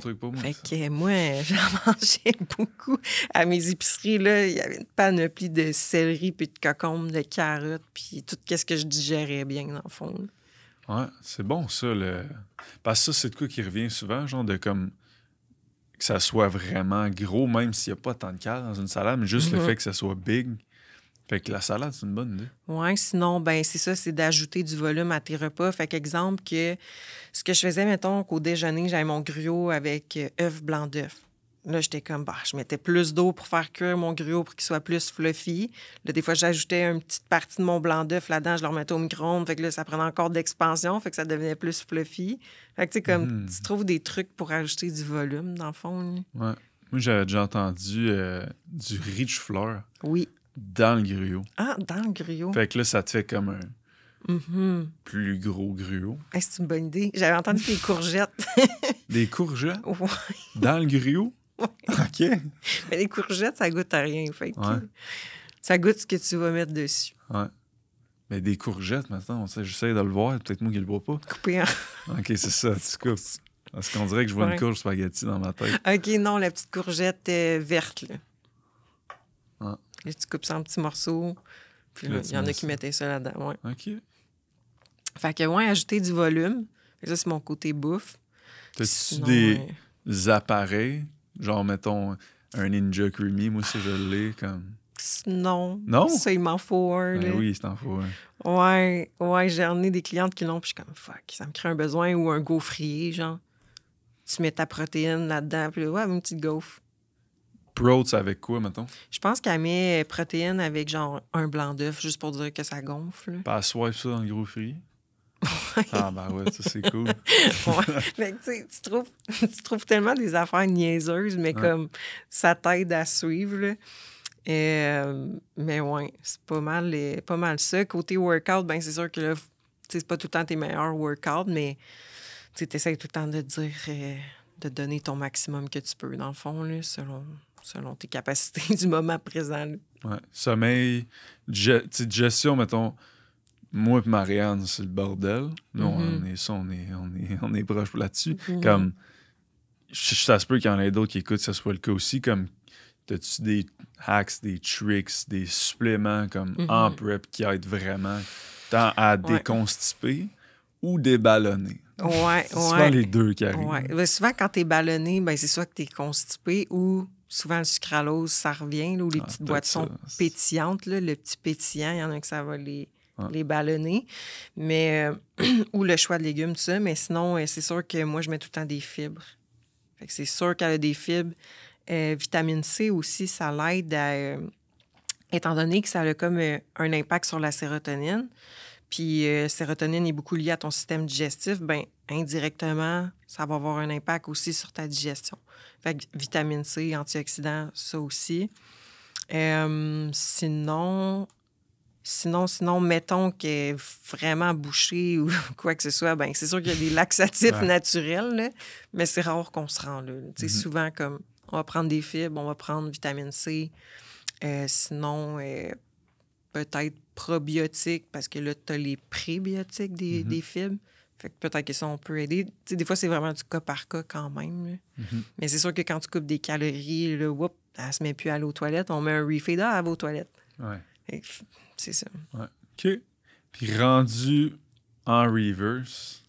truc pour moi. Fait que moi, j'en mangeais beaucoup à mes épiceries. Là. Il y avait une panoplie de céleri, puis de cocombe, de carottes, puis tout ce que je digérais bien, dans le fond. c'est bon, ça. Le... Parce que ça, c'est de quoi qui revient souvent, genre de comme que ça soit vraiment gros, même s'il n'y a pas tant de cales dans une salade, mais juste le mm-hmm. fait que ça soit big. Fait que la salade, c'est une bonne idée. Oui, sinon, ben c'est ça, c'est d'ajouter du volume à tes repas. Fait qu'exemple, que ce que je faisais, mettons, qu'au déjeuner, j'avais mon gruau avec euh, œuf blanc d'œuf. Là, j'étais comme, bah, je mettais plus d'eau pour faire cuire mon gruau pour qu'il soit plus fluffy. Là, des fois, j'ajoutais une petite partie de mon blanc d'œuf là-dedans, je le remettais au micro-ondes. Fait que là, ça prenait encore d'expansion, fait que ça devenait plus fluffy. Fait que, tu sais, comme, hmm. tu trouves des trucs pour ajouter du volume, dans le fond. Oui. Moi, j'avais déjà entendu euh, du rich fleur. Oui dans le griot. Ah, dans le griot. Fait que là, ça te fait comme un. Mm-hmm. Plus gros griot. c'est une bonne idée. J'avais entendu des courgettes. des courgettes? Oui. Dans le griot? Oui. OK. Mais les courgettes, ça goûte à rien. Fait Ça goûte ce que tu vas mettre dessus. Ouais. Mais des courgettes, maintenant, j'essaie de le voir. Peut-être moi qui le vois pas. Coupé en. OK, c'est ça. Tu coupes. Parce qu'on dirait que je vois une courge spaghetti dans ma tête. OK, non, la petite courgette euh, verte. Là. Et tu coupes ça en petits morceaux. Puis il y en a qui mettaient ça là-dedans. Ouais. OK. Fait que, ouais, ajouter du volume. ça, c'est mon côté bouffe. T'as-tu des appareils? Genre, mettons, un Ninja Creamy, moi, si je l'ai comme. Non. Non? Ça, il m'en faut un. Ben oui, il t'en faut un. Ouais, ouais, j'ai emmené des clientes qui l'ont, puis je suis comme, fuck, ça me crée un besoin ou un gaufrier, genre. Tu mets ta protéine là-dedans, puis ouais, une petite gaufre. Sprouts avec quoi, mettons? Je pense qu'elle met protéines avec genre un blanc d'œuf, juste pour dire que ça gonfle. Pas elle ça dans le gros frit. Ah, ben ouais, ça c'est cool. Mais tu trouves, tu trouves tellement des affaires niaiseuses, mais comme ça t'aide à suivre. Euh, mais ouais, c'est pas mal, pas mal ça. Côté workout, ben c'est sûr que là, c'est pas tout le temps tes meilleurs workouts, mais tu essaies tout le temps de dire, euh, de donner ton maximum que tu peux, dans le fond, là, selon selon tes capacités du moment présent. Ouais. Sommeil, gestion, mettons, moi et Marianne, c'est le bordel. Nous, on, mm-hmm. est, on, est, on, proche là-dessus. Mm-hmm. Comme, ça se peut qu'il y en ait d'autres qui écoutent, ça soit le cas aussi. Comme, as-tu des hacks, des tricks, des suppléments comme mm-hmm. en prep qui aident vraiment tant à déconstiper ou déballonner? Ouais, c'est ouais. souvent les deux qui arrivent. Ouais. Ben, souvent, quand t'es ballonné, ben, c'est soit que t'es constipé ou souvent le sucralose, ça revient, là, où les ah, petites boîtes sont pétillantes, le petit pétillant, il y en a que ça va les, les ballonner, mais, euh, ou le choix de légumes, tout ça, mais sinon, euh, c'est sûr que moi, je mets tout le temps des fibres. c'est sûr qu'elle a des fibres. Euh, vitamine C aussi, ça l'aide à... étant donné que ça a comme un impact sur la sérotonine, puis sérotonine est beaucoup liée à ton système digestif, ben indirectement, ça va avoir un impact aussi sur ta digestion. Fait vitamine C, antioxydants, ça aussi. Euh, sinon, sinon, sinon, mettons qu'elle est vraiment bouchée ou quoi que ce soit, ben c'est sûr qu'il y a des laxatifs naturels, mais c'est rare qu'on se rend là. C'est mhm. Souvent, comme on va prendre des fibres, on va prendre vitamine C. Euh, sinon, euh, peut-être probiotiques, parce que là, tu as les prébiotiques des, mhm. des fibres peut-être que ça, on peut aider. des fois, c'est vraiment du cas par cas quand même. Mhm. Mais c'est sûr que quand tu coupes des calories, là, whoop, elle se met plus à l'eau toilette, on met un refeed à ah, vos toilettes. C'est ça. OK. Puis rendu en reverse,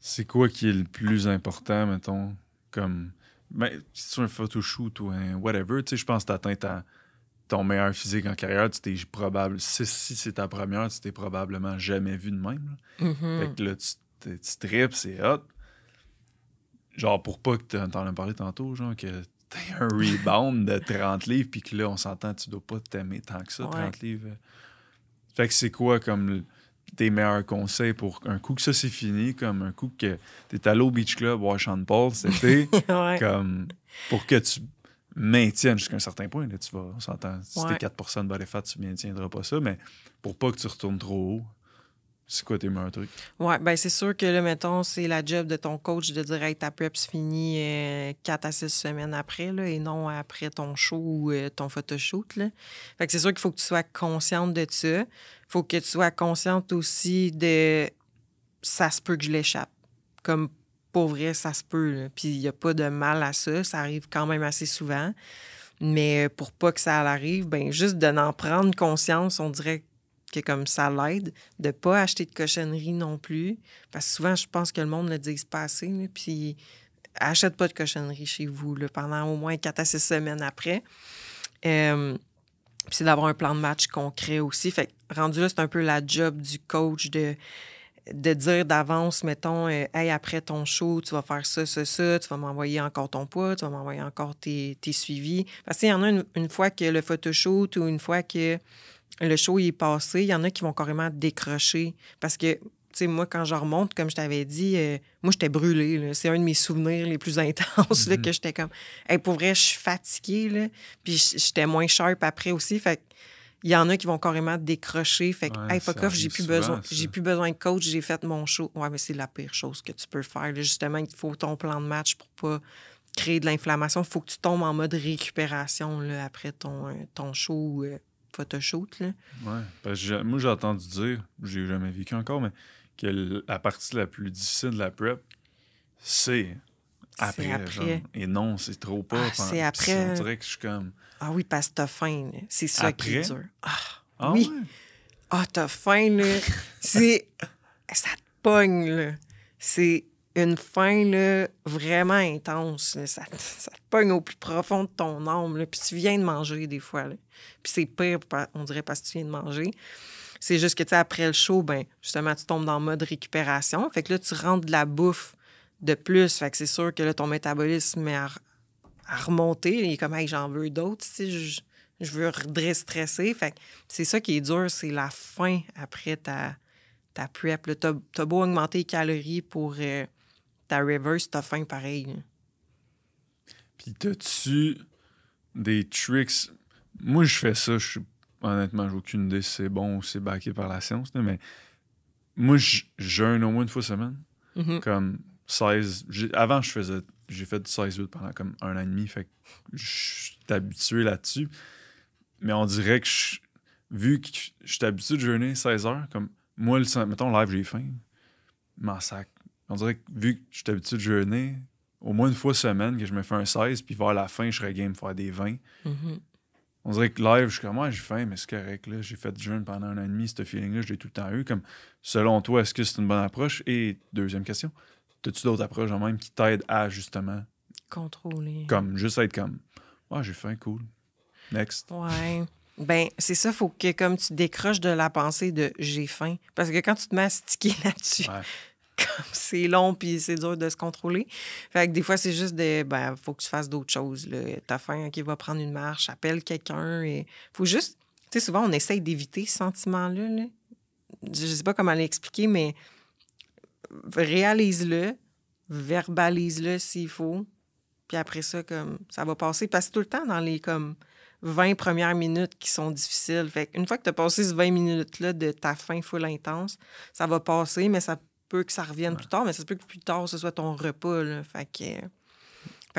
c'est quoi qui est le plus important, mettons, comme ben, si tu un photoshoot ou un whatever, tu sais, je pense que tu atteins ta, ton meilleur physique en carrière, tu t'es probable. Si, c'est ta première, tu t'es probablement jamais vu de même. Mm-hmm. Fait que là, tu, tripes, c'est hot. Genre, pour pas que t'en as parlé tantôt, genre, que t'aies un rebound de 30 livres, puis que là, on s'entend, tu dois pas t'aimer tant que ça, 30 livres. Fait que c'est quoi comme tes meilleurs conseils pour un coup que ça c'est fini, comme un coup que t'es allé au Beach Club Washington Paul c'était comme pour que tu maintiennent jusqu'à un certain point. Là, tu vas, on s'entend. Si t'es 4 de body fat, tu maintiendras pas ça, mais pour pas que tu retournes trop haut, c'est quoi tes meilleurs trucs? Oui, ben c'est sûr que là, mettons, c'est la job de ton coach de dire hey, ta prep se finit 4 euh, à 6 semaines après là, et non après ton show ou euh, ton photoshoot. Là. Fait que c'est sûr qu'il faut que tu sois consciente de ça. faut que tu sois consciente aussi de ça se peut que je l'échappe. Comme pour vrai, ça se peut. Puis il n'y a pas de mal à ça. Ça arrive quand même assez souvent. Mais euh, pour pas que ça arrive, ben juste de n'en prendre conscience, on dirait que comme ça l'aide, de pas acheter de cochonneries non plus. Parce que souvent, je pense que le monde le dit pas assez. puis achète pas de cochonneries chez vous pendant au moins quatre à six semaines après. puis c'est d'avoir un plan de match concret aussi. Fait que, rendu là, c'est un peu la job du coach de de dire d'avance, mettons, euh, hey, après ton show, tu vas faire ça, ça, ça, tu vas m'envoyer encore ton poids, tu vas m'envoyer encore tes, tes, suivis. Parce qu'il y en a une, fois que le shoot ou une fois que le show est passé, il y en a qui vont carrément décrocher. Parce que, tu sais, moi, quand je remonte, comme je t'avais dit, euh, moi, j'étais brûlée. C'est un de mes souvenirs les plus intenses, là, mm-hmm. que j'étais comme, hey, pour vrai, je suis fatiguée, Puis j'étais moins sharp après aussi. Fait il y en a qui vont carrément décrocher. Fait que, hey, fuck off, j'ai plus, besoin, j'ai plus besoin de coach, j'ai fait mon show. Ouais, mais c'est la pire chose que tu peux faire. justement, il faut ton plan de match pour pas créer de l'inflammation. Il faut que tu tombes en mode récupération là, après ton, euh, ton show euh, photoshoot. Là. Ouais, parce que moi, j'ai entendu dire, j'ai jamais vécu encore, mais que la partie la plus difficile de la prep, c'est après. et non, c'est trop pas. Ah, c'est après. que je suis comme. Ah oui, parce que t'as faim. C'est ça qui est dur. Ah, ah oui. Ah, t'as faim, là. C'est. ça te pogne, là. C'est une faim, vraiment intense. Ça, te pogne au plus profond de ton âme, Puis tu viens de manger, des fois, Puis c'est pire, on dirait, parce que tu viens de manger. C'est juste que, tu sais, après le show, ben justement, tu tombes dans le mode récupération. Fait que là, tu rentres de la bouffe de plus. Fait que c'est sûr que là, ton métabolisme est à remonter. Il est comme, hey, j'en veux d'autres. Je, je veux redresser, Fait c'est ça qui est dur, c'est la fin après ta, ta prep. T'as beau augmenter les calories pour euh, ta reverse, t'as faim pareil. Puis t'as-tu des tricks? Moi, je fais ça. Je Honnêtement, j'ai aucune idée si c'est bon ou si c'est backé par la science. mais moi, je jeûne au moins une fois semaine. Mm-hmm. Comme 16. Avant, je faisais j'ai fait du 16-8 pendant comme un an et demi. Fait que je suis habitué là-dessus. Mais on dirait que vu que je suis habitué de jeûner 16 heures, comme moi, le, mettons, live, j'ai faim. Massacre. On dirait que vu que je suis habitué de jeûner, au moins une fois semaine que je me fais un 16, puis vers la fin, je serais game faire des 20. Mm-hmm. On dirait que live, je suis comme, moi, j'ai faim, mais c'est correct, là. J'ai fait du jeûne pendant un an et demi, ce feeling-là, je l'ai tout le temps eu. Comme, selon toi, est-ce que c'est une bonne approche? Et deuxième question, T'as-tu d'autres approches en même qui t'aident à justement contrôler? Comme juste être comme Ah, j'ai faim, cool. Next. Ouais. Ben, c'est ça, faut que comme tu décroches de la pensée de j'ai faim. Parce que quand tu te mets à là-dessus, comme c'est long puis c'est dur de se contrôler. Fait que des fois, c'est juste de ben, faut que tu fasses d'autres choses. T'as faim, ok, va prendre une marche, appelle quelqu'un. Et... Faut juste. Tu sais, souvent, on essaye d'éviter ce sentiment-là. Là. Je sais pas comment l'expliquer, mais réalise-le, verbalise-le s'il faut, puis après ça, comme, ça va passer. Parce que tout le temps, dans les comme 20 premières minutes qui sont difficiles, fait une fois que tu as passé ces 20 minutes-là de ta faim full intense, ça va passer, mais ça peut que ça revienne plus tard, mais ça peut que plus tard, ce soit ton repas, euh, Fait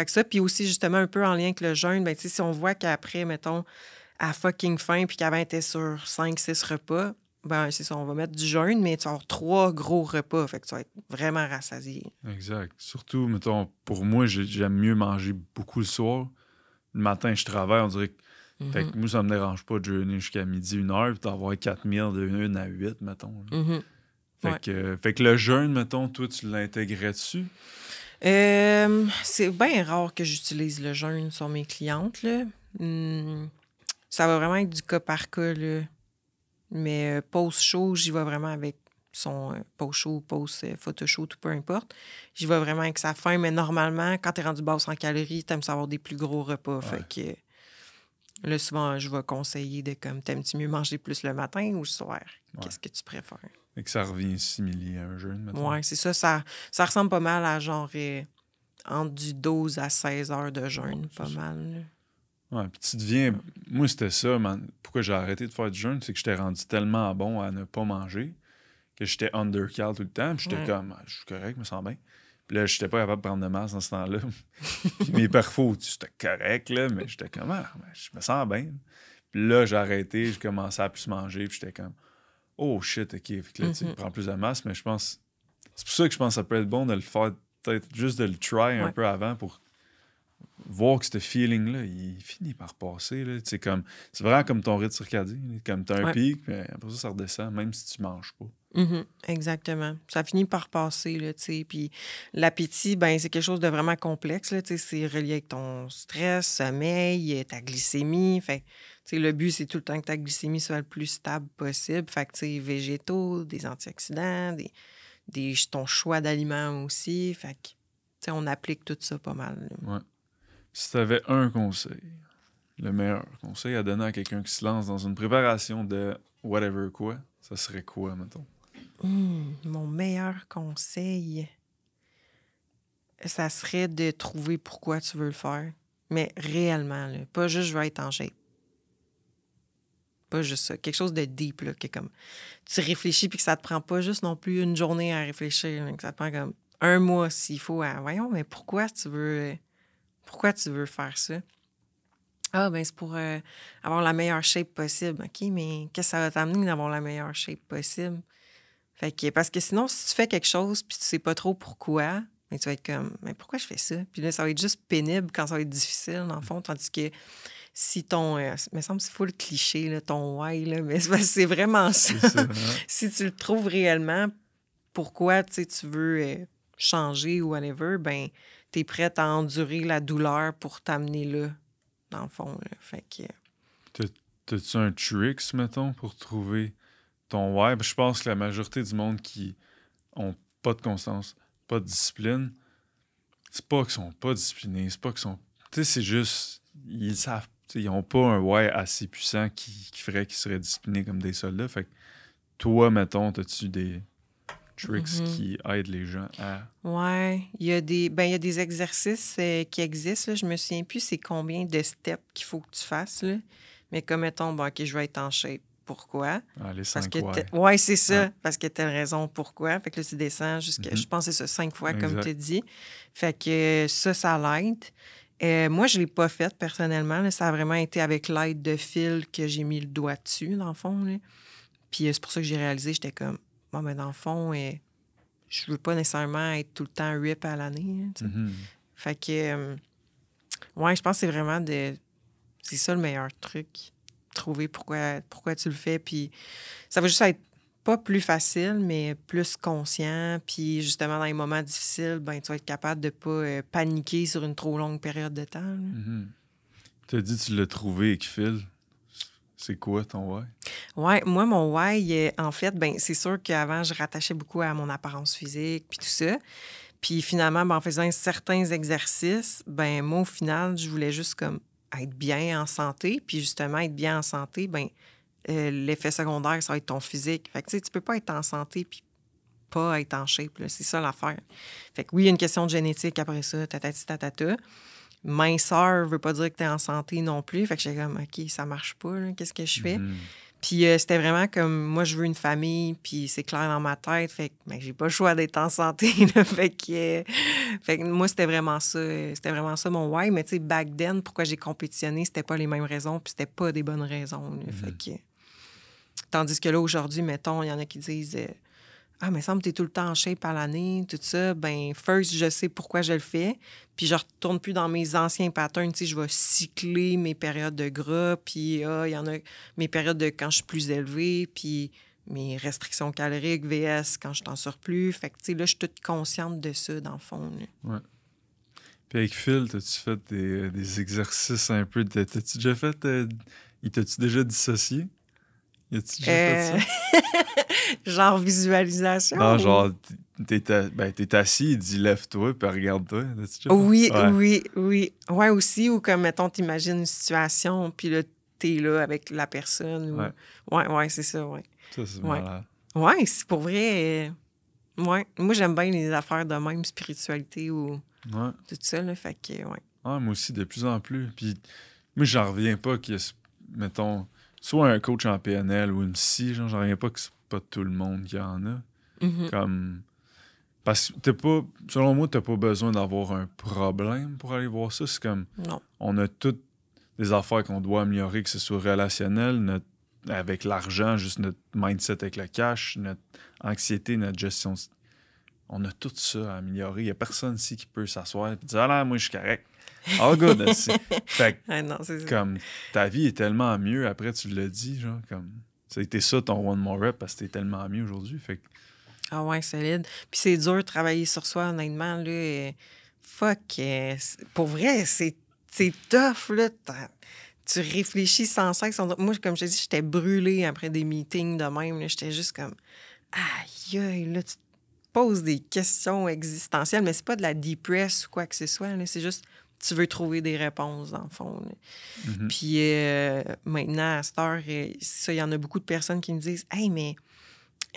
que... ça, puis aussi, justement, un peu en lien avec le jeûne, ben, si on voit qu'après, mettons, à fucking faim, puis qu'avant, était sur 5-6 repas, ben, c'est ça, on va mettre du jeûne, mais tu as trois gros repas. Fait que tu vas être vraiment rassasié. Exact. Surtout, mettons, pour moi, j'aime mieux manger beaucoup le soir. Le matin, je travaille, on dirait que. Mm-hmm. Fait que moi, ça me dérange pas de jeûner jusqu'à midi, une heure, puis d'avoir 4000 de une à huit, mettons. Mm-hmm. fait, que, le jeûne, mettons, toi, tu l'intégrais dessus? c'est bien rare que j'utilise le jeûne sur mes clientes. Là. Hmm, ça va vraiment être du cas par cas. Là. Mais euh, pause show, j'y vais vraiment avec son euh, pause show, pause chaud, tout peu importe. J'y vais vraiment avec sa faim, mais normalement, quand tu es rendu basse en calories, t'aimes savoir des plus gros repas. Fait que euh, là, souvent, je vais conseiller de comme t'aimes-tu mieux manger plus le matin ou le soir? Qu'est-ce que tu préfères? Et que ça revient similaire à un jeûne, maintenant. Oui, c'est ça, ça. ressemble pas mal à genre entre du 12 à 16 heures de jeûne, pas mal. Ouais, puis tu deviens. Moi, c'était ça, man. Pourquoi j'ai arrêté de faire du jeûne, c'est que j'étais rendu tellement bon à ne pas manger que j'étais undercal tout le temps. Puis j'étais comme, je suis correct, je me sens bien. Puis là, j'étais pas capable de prendre de masse dans ce temps-là. Mais parfois, tu c'était correct, là, mais j'étais comme, ah, je me sens bien. Puis là, j'ai arrêté, j'ai commencé à plus manger, puis j'étais comme, oh shit, ok. là, tu mm-hmm. prends plus de masse, mais je pense. C'est pour ça que je pense que ça peut être bon de le faire, peut-être juste de le try un peu avant pour voir que ce feeling-là, il finit par passer. C'est comme c'est vraiment comme ton rythme circadien. Comme tu as un pic, puis après ça, ça redescend, même si tu ne manges pas. Mm-hmm. exactement. Ça finit par passer, là, Puis l'appétit, ben c'est quelque chose de vraiment complexe, C'est relié avec ton stress, sommeil, ta glycémie. Fait le but, c'est tout le temps que ta glycémie soit le plus stable possible. Fait que, végétaux, des antioxydants, des, ton choix d'aliments aussi. Fait on applique tout ça pas mal. Si tu avais un conseil, le meilleur conseil à donner à quelqu'un qui se lance dans une préparation de whatever quoi, ça serait quoi, mettons? Hmm, mon meilleur conseil, ça serait de trouver pourquoi tu veux le faire. Mais réellement, pas juste je veux être en shape. Pas juste ça. Quelque chose de deep, là, que comme tu réfléchis puis que ça te prend pas juste non plus une journée à réfléchir, que ça te prend comme un mois s'il faut à voyons, mais pourquoi tu veux pourquoi tu veux faire ça? Ah, ben c'est pour euh, avoir la meilleure shape possible. OK, mais qu'est-ce que ça va t'amener d'avoir la meilleure shape possible? Fait que, parce que sinon, si tu fais quelque chose puis tu sais pas trop pourquoi, mais ben, tu vas être comme, mais pourquoi je fais ça? Puis là, ça va être juste pénible quand ça va être difficile, dans fond. Tandis que si ton. il euh, me semble que c'est le cliché, là, ton why, là, mais c'est vraiment ça. Hein? si tu le trouves réellement, pourquoi tu veux euh, changer ou whatever, ben tu prête à endurer la douleur pour t'amener là, dans le fond. Fait euh, T'as-tu un tricks, mettons, pour trouver ton web? Je pense que la majorité du monde qui ont pas de conscience, pas de discipline, c'est pas qu'ils sont pas disciplinés, c'est pas qu'ils sont. Tu sais, c'est juste. Ils savent. ont pas un way assez puissant qui, ferait qu'ils seraient disciplinés comme des soldats. Fait que toi, mettons, tas tu des, tricks mm-hmm. qui aident les gens à. ouais il, y a des, ben, il y a des exercices euh, qui existent. Je me souviens plus c'est combien de steps qu'il faut que tu fasses. Là. Mais comme mettons, bon, OK, je vais être en shape. Pourquoi? les cinq Parce que ouais, c'est ça. Parce que telle raison, pourquoi? Fait que jusqu'à, mm-hmm. je pense que c'est ça, cinq fois, comme tu dis. Fait que ça, ça l'aide. Euh, moi, je ne l'ai pas fait personnellement. Ça a vraiment été avec l'aide de Phil que j'ai mis le doigt dessus, dans le fond. Puis euh, c'est pour ça que j'ai réalisé, j'étais comme, mais ben, dans le fond, je euh, je veux pas nécessairement être tout le temps rip à l'année. Hein, mm-hmm. Fait que, euh, je pense que c'est vraiment de. C'est ça le meilleur truc. Trouver pourquoi, pourquoi tu le fais. Puis ça va juste être pas plus facile, mais plus conscient. Puis justement, dans les moments difficiles, ben, tu vas être capable de pas euh, paniquer sur une trop longue période de temps. Mm-hmm. Tu as dit que tu l'as trouvé, file c'est quoi ton why? Ouais, moi, mon why, en fait, ben, c'est sûr qu'avant, je rattachais beaucoup à mon apparence physique, puis tout ça. Puis finalement, ben, en faisant certains exercices, ben moi, au final, je voulais juste comme être bien en santé. Puis justement, être bien en santé, ben euh, l'effet secondaire, ça va être ton physique. Fait que tu ne peux pas être en santé puis pas être en shape. C'est ça l'affaire. Fait que oui, il y a une question de génétique après ça, tatati, Ta, minceur veut pas dire que tu es en santé non plus. Fait que j'étais comme, OK, ça marche pas, qu'est-ce que je fais? Mhm. Puis euh, c'était vraiment comme, moi, je veux une famille, puis c'est clair dans ma tête. Fait que mais ben, j'ai pas le choix d'être en santé. fait, que, euh, fait, moi, c'était vraiment ça. C'était vraiment ça mon why. Mais tu sais, back then, pourquoi j'ai compétitionné, c'était pas les mêmes raisons, puis c'était pas des bonnes raisons. Mhm. Tandis que là, aujourd'hui, mettons, il y en a qui disent. Euh, ah, mais semble que tu es tout le temps en shape à l'année, tout ça. Ben, first, je sais pourquoi je le fais. Puis je retourne plus dans mes anciens patterns. Tu je vais cycler mes périodes de gras. Puis ah, il y en a mes périodes de quand je suis plus élevé Puis mes restrictions caloriques, VS, quand je t'en sors plus. Fait que, tu sais, là, je suis toute consciente de ça, dans le fond. Ouais. Puis avec Phil, as tu fait des, exercices un peu. t'as-tu déjà fait. Euh, il tu déjà dissocié? Euh, genre visualisation? Non, genre, ben, t'es assis, il dit lève-toi, puis regarde-toi. Oui, oui, oui. Ouais, aussi, ou comme, mettons, t'imagines une situation, puis là, t'es là avec la personne. Oui, Ouais, ouais, c'est ça, oui. Ça, c'est Malade. c'est pour vrai. Euh, moi, j'aime bien les affaires de même, spiritualité ou tout ça, là. Fait que, ouais. moi aussi, de plus en plus. Puis, moi, j'en reviens pas que, mettons, soit un coach en PNL ou une psy, genre, j'en reviens pas que c'est pas tout le monde qui en a. Mm-hmm. Comme. Parce que pas. Selon moi, t'as pas besoin d'avoir un problème pour aller voir ça. C'est comme. On a toutes des affaires qu'on doit améliorer, que ce soit relationnel, notre, avec l'argent, juste notre mindset avec le cash, notre anxiété, notre gestion. On a tout ça à améliorer. Il n'y a personne ici qui peut s'asseoir et dire Ah là, moi, je suis correct. All oh, good. fait comme, ta vie est tellement mieux, après, tu l'as dit. genre, comme, c'était ça ton one more rep parce que t'es tellement mieux aujourd'hui. Fait Ah ouais, solide. Puis c'est dur de travailler sur soi, honnêtement, là. Fuck. Euh, pour vrai, c'est tough, là tu réfléchis sans cesse. Moi, comme je te dis, j'étais brûlée après des meetings de même. J'étais juste comme, aïe, là, tu poses des questions existentielles, mais c'est pas de la depress ou quoi que ce soit. C'est juste, tu veux trouver des réponses, dans le fond. Mm-hmm. Puis euh, maintenant, à cette heure, euh, il y en a beaucoup de personnes qui me disent Hey, mais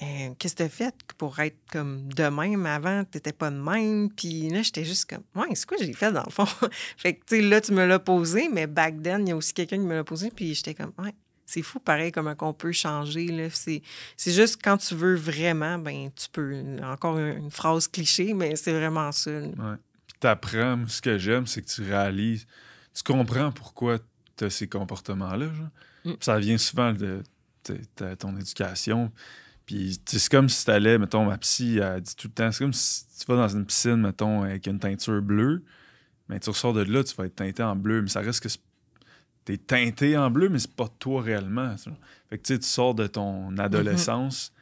euh, qu'est-ce que tu as fait pour être comme de même avant? Tu n'étais pas de même. Puis là, j'étais juste comme Ouais, c'est quoi j'ai fait, dans le fond? fait que, tu là, tu me l'as posé, mais back then, il y a aussi quelqu'un qui me l'a posé. Puis j'étais comme Ouais, c'est fou, pareil, comme qu'on peut changer. C'est juste quand tu veux vraiment, ben tu peux. Encore une, phrase cliché, mais c'est vraiment ça t'apprends. Ce que j'aime, c'est que tu réalises, tu comprends pourquoi tu as ces comportements-là. Mm. Ça vient souvent de, ton éducation. Puis c'est comme si tu allais, mettons, ma psy a dit tout le temps, c'est comme si tu vas dans une piscine, mettons, avec une teinture bleue, mais tu ressors de là, tu vas être teinté en bleu, mais ça reste que tu es teinté en bleu, mais c'est pas toi réellement. Fait que tu sors de ton mm-hmm. adolescence,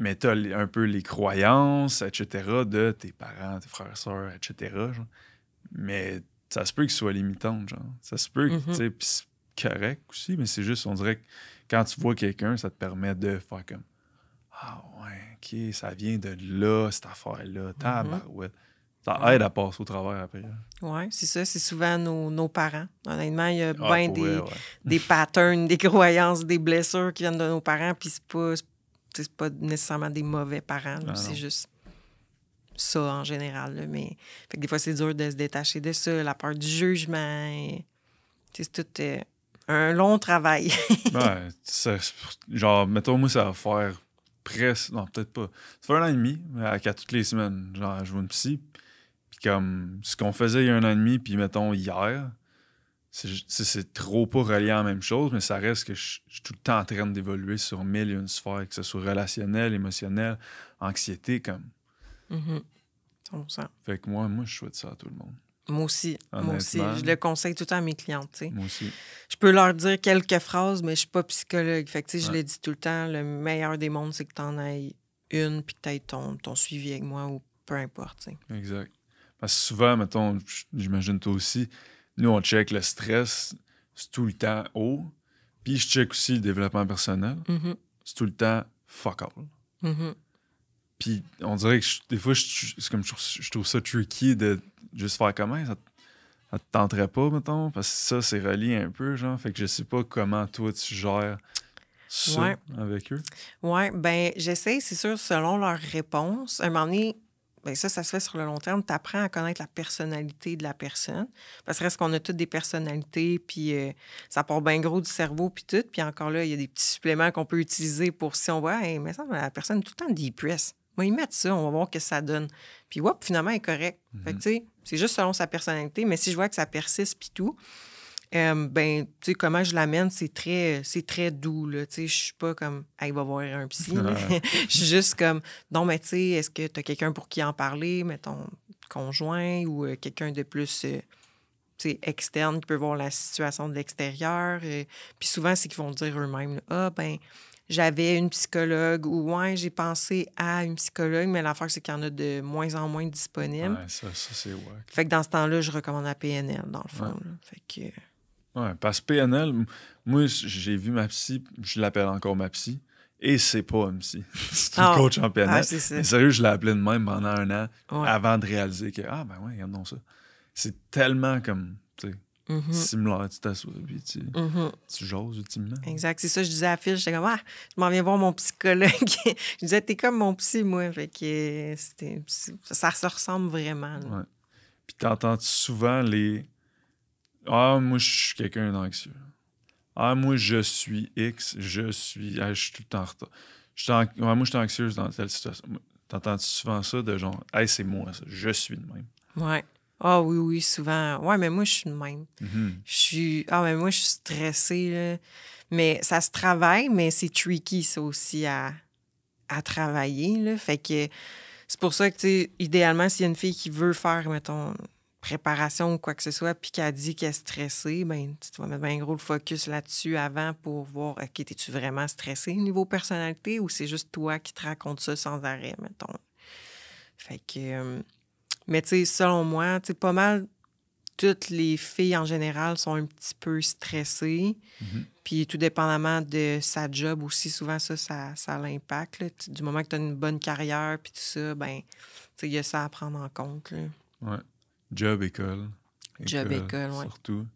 mais tu as un peu les croyances, etc., de tes parents, tes frères, et sœurs, etc. Mais ça se peut qu'ils soient limitants, genre. Ça se peut que, mm-hmm. tu sais, correct aussi, mais c'est juste, on dirait que quand tu vois quelqu'un, ça te permet de faire comme Ah ouais, ok, ça vient de là, cette affaire-là, ta Mm mm-hmm. Ça aide à passer au travers après. Hein. Oui, c'est ça. C'est souvent nos, nos, parents. Honnêtement, il y a ah, bien des, des patterns, des croyances, des blessures qui viennent de nos parents, puis c'est pas, c'est pas nécessairement des mauvais parents, c'est juste ça en général. mais des fois, c'est dur de se détacher de ça, la peur du jugement. C'est tout euh, un long travail. genre, mettons, moi, ça va faire presque. Non, peut-être pas. Ça fait un an et demi, mais à, toutes les semaines. Genre, je vois une psy. Puis, comme, ce qu'on faisait il y a un an et demi, puis, mettons, hier, c'est trop pas relié à la même chose, mais ça reste que je, suis tout le temps en train d'évoluer sur mille et une sphères, que ce soit relationnel, émotionnel, anxiété, comme. Mm Fait que moi, moi, je souhaite ça à tout le monde. Moi aussi. Moi aussi. Je le conseille tout le temps à mes clientes. Moi aussi. Je peux leur dire quelques phrases, mais je suis pas psychologue. Fait que, sais, Je le dis tout le temps, le meilleur des mondes, c'est que tu en ailles une, puis que tu ton, suivi avec moi ou peu importe. Exact. Parce que souvent, mettons, j'imagine toi aussi, nous, on check le stress, c'est tout le temps haut. Puis je check aussi le développement personnel, mm-hmm. c'est tout le temps fuck all. Mm-hmm. Puis on dirait que des fois, je, comme je, trouve ça tricky de juste faire comment ça, ça te tenterait pas, mettons, parce que ça, c'est relié un peu, genre. Fait que je sais pas comment toi, tu gères ça avec eux. Oui, ben, j'essaie, c'est sûr, selon leur réponse. À un moment donné, ben, ça, ça se fait sur le long terme. Tu apprends à connaître la personnalité de la personne. Parce que reste qu'on a toutes des personnalités, puis euh, ça part bien gros du cerveau, puis tout. Puis encore là, il y a des petits suppléments qu'on peut utiliser pour si on voit, hey, mais ça, la personne tout le temps depress. Moi, ils mettent ça, on va voir ce que ça donne. Puis, hop, finalement, elle est correcte. Fait mhm. tu sais, c'est juste selon sa personnalité. Mais si je vois que ça persiste, puis tout, ben, tu sais, comment je l'amène, c'est très, c'est très doux, là. Tu je suis pas comme, ah, il va voir un psy. Je suis juste comme, non, mais tu sais, est-ce que tu as quelqu'un pour qui en parler, ton conjoint ou euh, quelqu'un de plus. Euh, externe qui peut voir la situation de l'extérieur. Euh, puis souvent, c'est qu'ils vont dire eux-mêmes, ah ben, j'avais une psychologue ou ouais, j'ai pensé à une psychologue, mais l'affaire, c'est qu'il y en a de moins en moins disponibles. ça, c'est ouais. Fait que dans ce temps-là, je recommande la PNL, dans le fond. Fait que. Ouais, parce que PNL, moi, j'ai vu ma psy, je l'appelle encore ma psy, et c'est pas un psy. c'est une ah. coach en PNL. Ah, mais sérieux, je l'ai appelé de même pendant un an avant de réaliser que, ah, ben ouais, regardons ça. C'est tellement comme, tu sais, Mm similaire. Tu t'assois puis tu, joses mm-hmm. tu jases ultimement. Exact. C'est ça, je disais à Phil, j'étais comme, ah, je m'en viens voir mon psychologue. je disais, t'es comme mon psy, moi. Fait que euh, ça, ça se ressemble vraiment. Ouais. Puis t'entends souvent les ah, moi, je suis quelqu'un d'anxieux. Ah, moi, je suis X, je suis. Ah, je suis tout le temps en retard. moi, je suis anxieuse dans telle situation. T'entends-tu souvent ça de genre, Ah, c'est moi, ça. je suis de même? Ouais. Ah, oui, oui, souvent. Ouais, mais moi, je suis de même. Mm-hmm. Je suis. Ah, mais moi, je suis stressée, là. Mais ça se travaille, mais c'est tricky, ça aussi, à, à travailler, là. Fait que c'est pour ça que, tu sais, idéalement, s'il y a une fille qui veut faire, mettons, préparation ou quoi que ce soit, puis qu'elle dit qu'elle est stressée, ben, tu vas mettre un gros focus là-dessus avant pour voir, OK, es-tu vraiment au niveau personnalité ou c'est juste toi qui te racontes ça sans arrêt, mettons. Fait que. Euh, mais, tu sais, selon moi, tu sais, pas mal. Toutes les filles en général sont un petit peu stressées. Mm-hmm. Puis tout dépendamment de sa job aussi, souvent ça, ça, l'impact l'impacte. Du moment que tu as une bonne carrière, puis tout ça, ben, il y a ça à prendre en compte. Là. Job, école. Job, école, Surtout.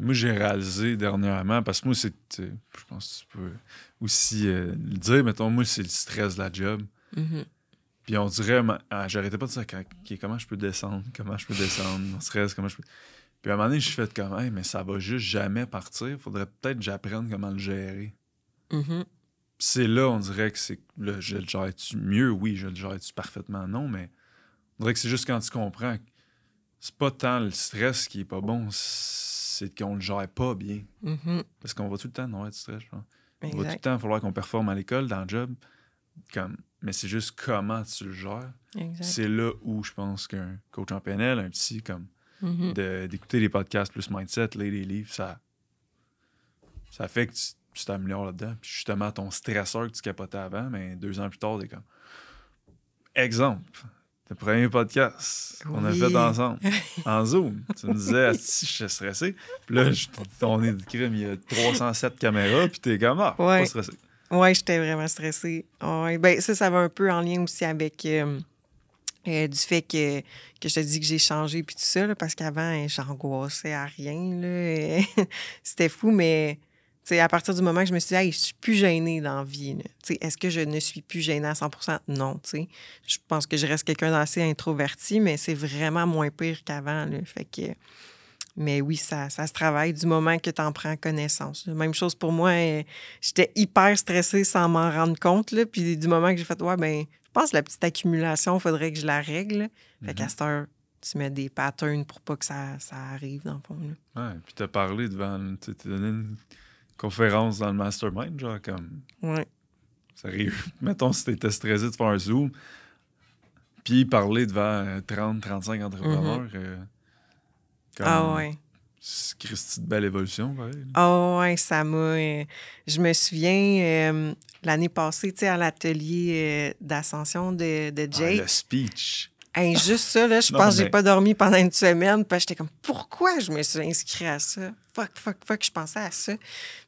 Moi, j'ai réalisé dernièrement, parce que moi, c'est. Je pense que tu peux aussi euh, le dire, mettons, moi, c'est le stress de la job. Mm-hmm. Puis on dirait, ah, j'arrêtais pas de dire comment je peux descendre, comment je peux descendre, mon stress, comment je peux. Puis à un moment donné, je suis fait comme, hey, mais ça va juste jamais partir. Faudrait peut-être que j'apprenne comment le gérer. Mm-hmm. Puis c'est là, on dirait que c'est. Là, je le gère-tu mieux? Oui, je le gère-tu parfaitement? Non, mais on dirait que c'est juste quand tu comprends c'est pas tant le stress qui est pas bon, c'est qu'on le gère pas bien. Mm-hmm. Parce qu'on va tout le temps avoir du stress. Genre. On va tout le temps falloir qu'on performe à l'école, dans le job. Comme... Mais c'est juste comment tu le gères. C'est là où je pense qu'un coach en PNL, un petit comme mm-hmm. d'écouter les podcasts plus mindset, lire les livres, ça, ça fait que tu t'améliores là-dedans. Puis justement, ton stresseur que tu capotais avant, mais ben, deux ans plus tard, t'es comme. Exemple, le premier podcast qu'on a fait ensemble, en Zoom. Tu me disais, si je suis stressé. Puis là, je, on est de crime, il y a 307 caméras, puis t'es comme, ah, ouais. pas Oui, j'étais vraiment stressée. Ouais. Ben, ça, ça va un peu en lien aussi avec euh, euh, du fait que, que je te dis que j'ai changé, puis tout ça, parce qu'avant, j'angoissais à rien. C'était fou, mais c'est à partir du moment que je me suis dit, hey, je suis plus gênée dans la vie, est-ce que je ne suis plus gênée à 100 Non. Je pense que je reste quelqu'un d'assez introverti, mais c'est vraiment moins pire qu'avant. Fait que. Mais oui, ça, ça se travaille du moment que tu en prends connaissance. Même chose pour moi, euh, j'étais hyper stressée sans m'en rendre compte. Puis du moment que j'ai fait, ouais, ben, je pense que la petite accumulation, il faudrait que je la règle. Fait qu'à mhm. cette heure, tu mets des patterns pour pas que ça, ça arrive, dans le fond. Là. Ouais, puis t'as parlé devant. donné une conférence dans le mastermind, genre comme. Ouais. Sérieux. Mettons si t'étais stressé de faire un Zoom, puis parler devant 30, euh, 35 entrepreneurs. Mhm. Euh, ah comme, ah ouais. C'est Christy de belle évolution, pareil. Ah ouais, ça m'a. Euh, je me souviens l'année passée, tu sais, à l'atelier d'ascension de, de ah, Jake. le speech juste ça, je pense que j'ai pas dormi pendant une semaine. Puis j'étais comme, pourquoi je me suis inscrit à ça? Fuck, fuck, fuck, je pensais à ça.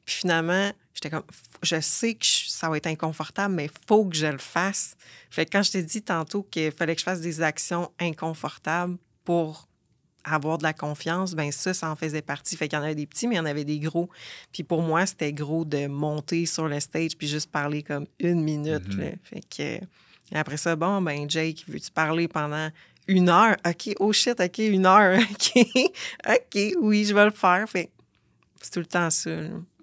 Puis finalement, j'étais comme, je sais que ça va être inconfortable, mais faut que je le fasse. Fait que quand je t'ai dit tantôt qu'il fallait que je fasse des actions inconfortables pour avoir de la confiance, ben ça, ça en faisait partie. Fait qu'il y en avait des petits, mais il y en avait des gros. Puis pour moi, c'était gros de monter sur le stage puis juste parler comme une minute. Mm-hmm. Fait que et après ça, bon, ben Jake, veux-tu parler pendant une heure? OK, oh shit, OK, une heure, OK, OK, oui, je vais le faire. Fait c'est tout le temps ça.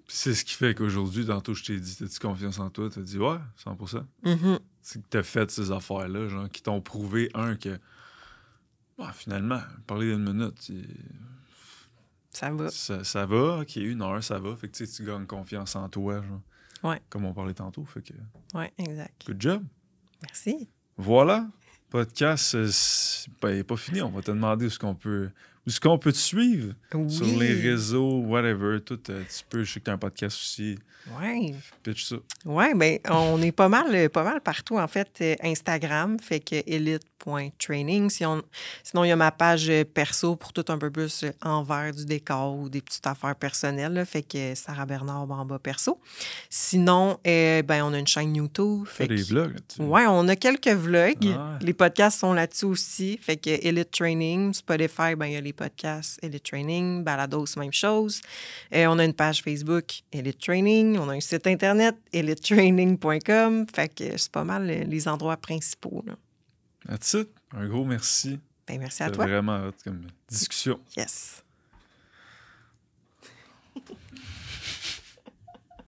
C'est ce qui fait qu'aujourd'hui, tantôt, je t'ai dit, t'as-tu confiance en toi? T'as dit, ouais, 100 mm mm-hmm. C'est que t'as fait ces affaires-là, genre, qui t'ont prouvé, un, que bon, finalement, parler d'une minute, ça va. Ça, va, OK, une heure, ça va. Fait que tu gagnes confiance en toi, genre. Ouais. Comme on parlait tantôt, fait que. Ouais, exact. Good job. Merci. Voilà. Podcast, n'est euh, ben, pas fini. On va te demander où ce qu'on peut, ce qu'on peut te suivre sur les réseaux, whatever. Tout, euh, tu peux, je sais que tu as un podcast aussi. Oui. Pitch ça. Oui, ben, on est pas mal, pas mal partout, en fait. Euh, Instagram, fait que Elite Training. Sinon, sinon, il y a ma page euh, perso pour tout un peu plus euh, envers du décor ou des petites affaires personnelles. fait que Sarah Bernard en bas perso. Sinon, euh, ben, on a une chaîne YouTube. Fait des vlogs. Ouais, on a quelques vlogs. Ah les podcasts sont là-dessus aussi. Fait que Elite Training, Spotify, ben, il y a les podcasts Elite Training, Balados, même chose. on a une page Facebook Elite Training. On a un site internet elitetraining.com. Fait que c'est pas mal les endroits principaux. That's it. Un gros merci. Ben, merci à toi. vraiment comme discussion. Yes.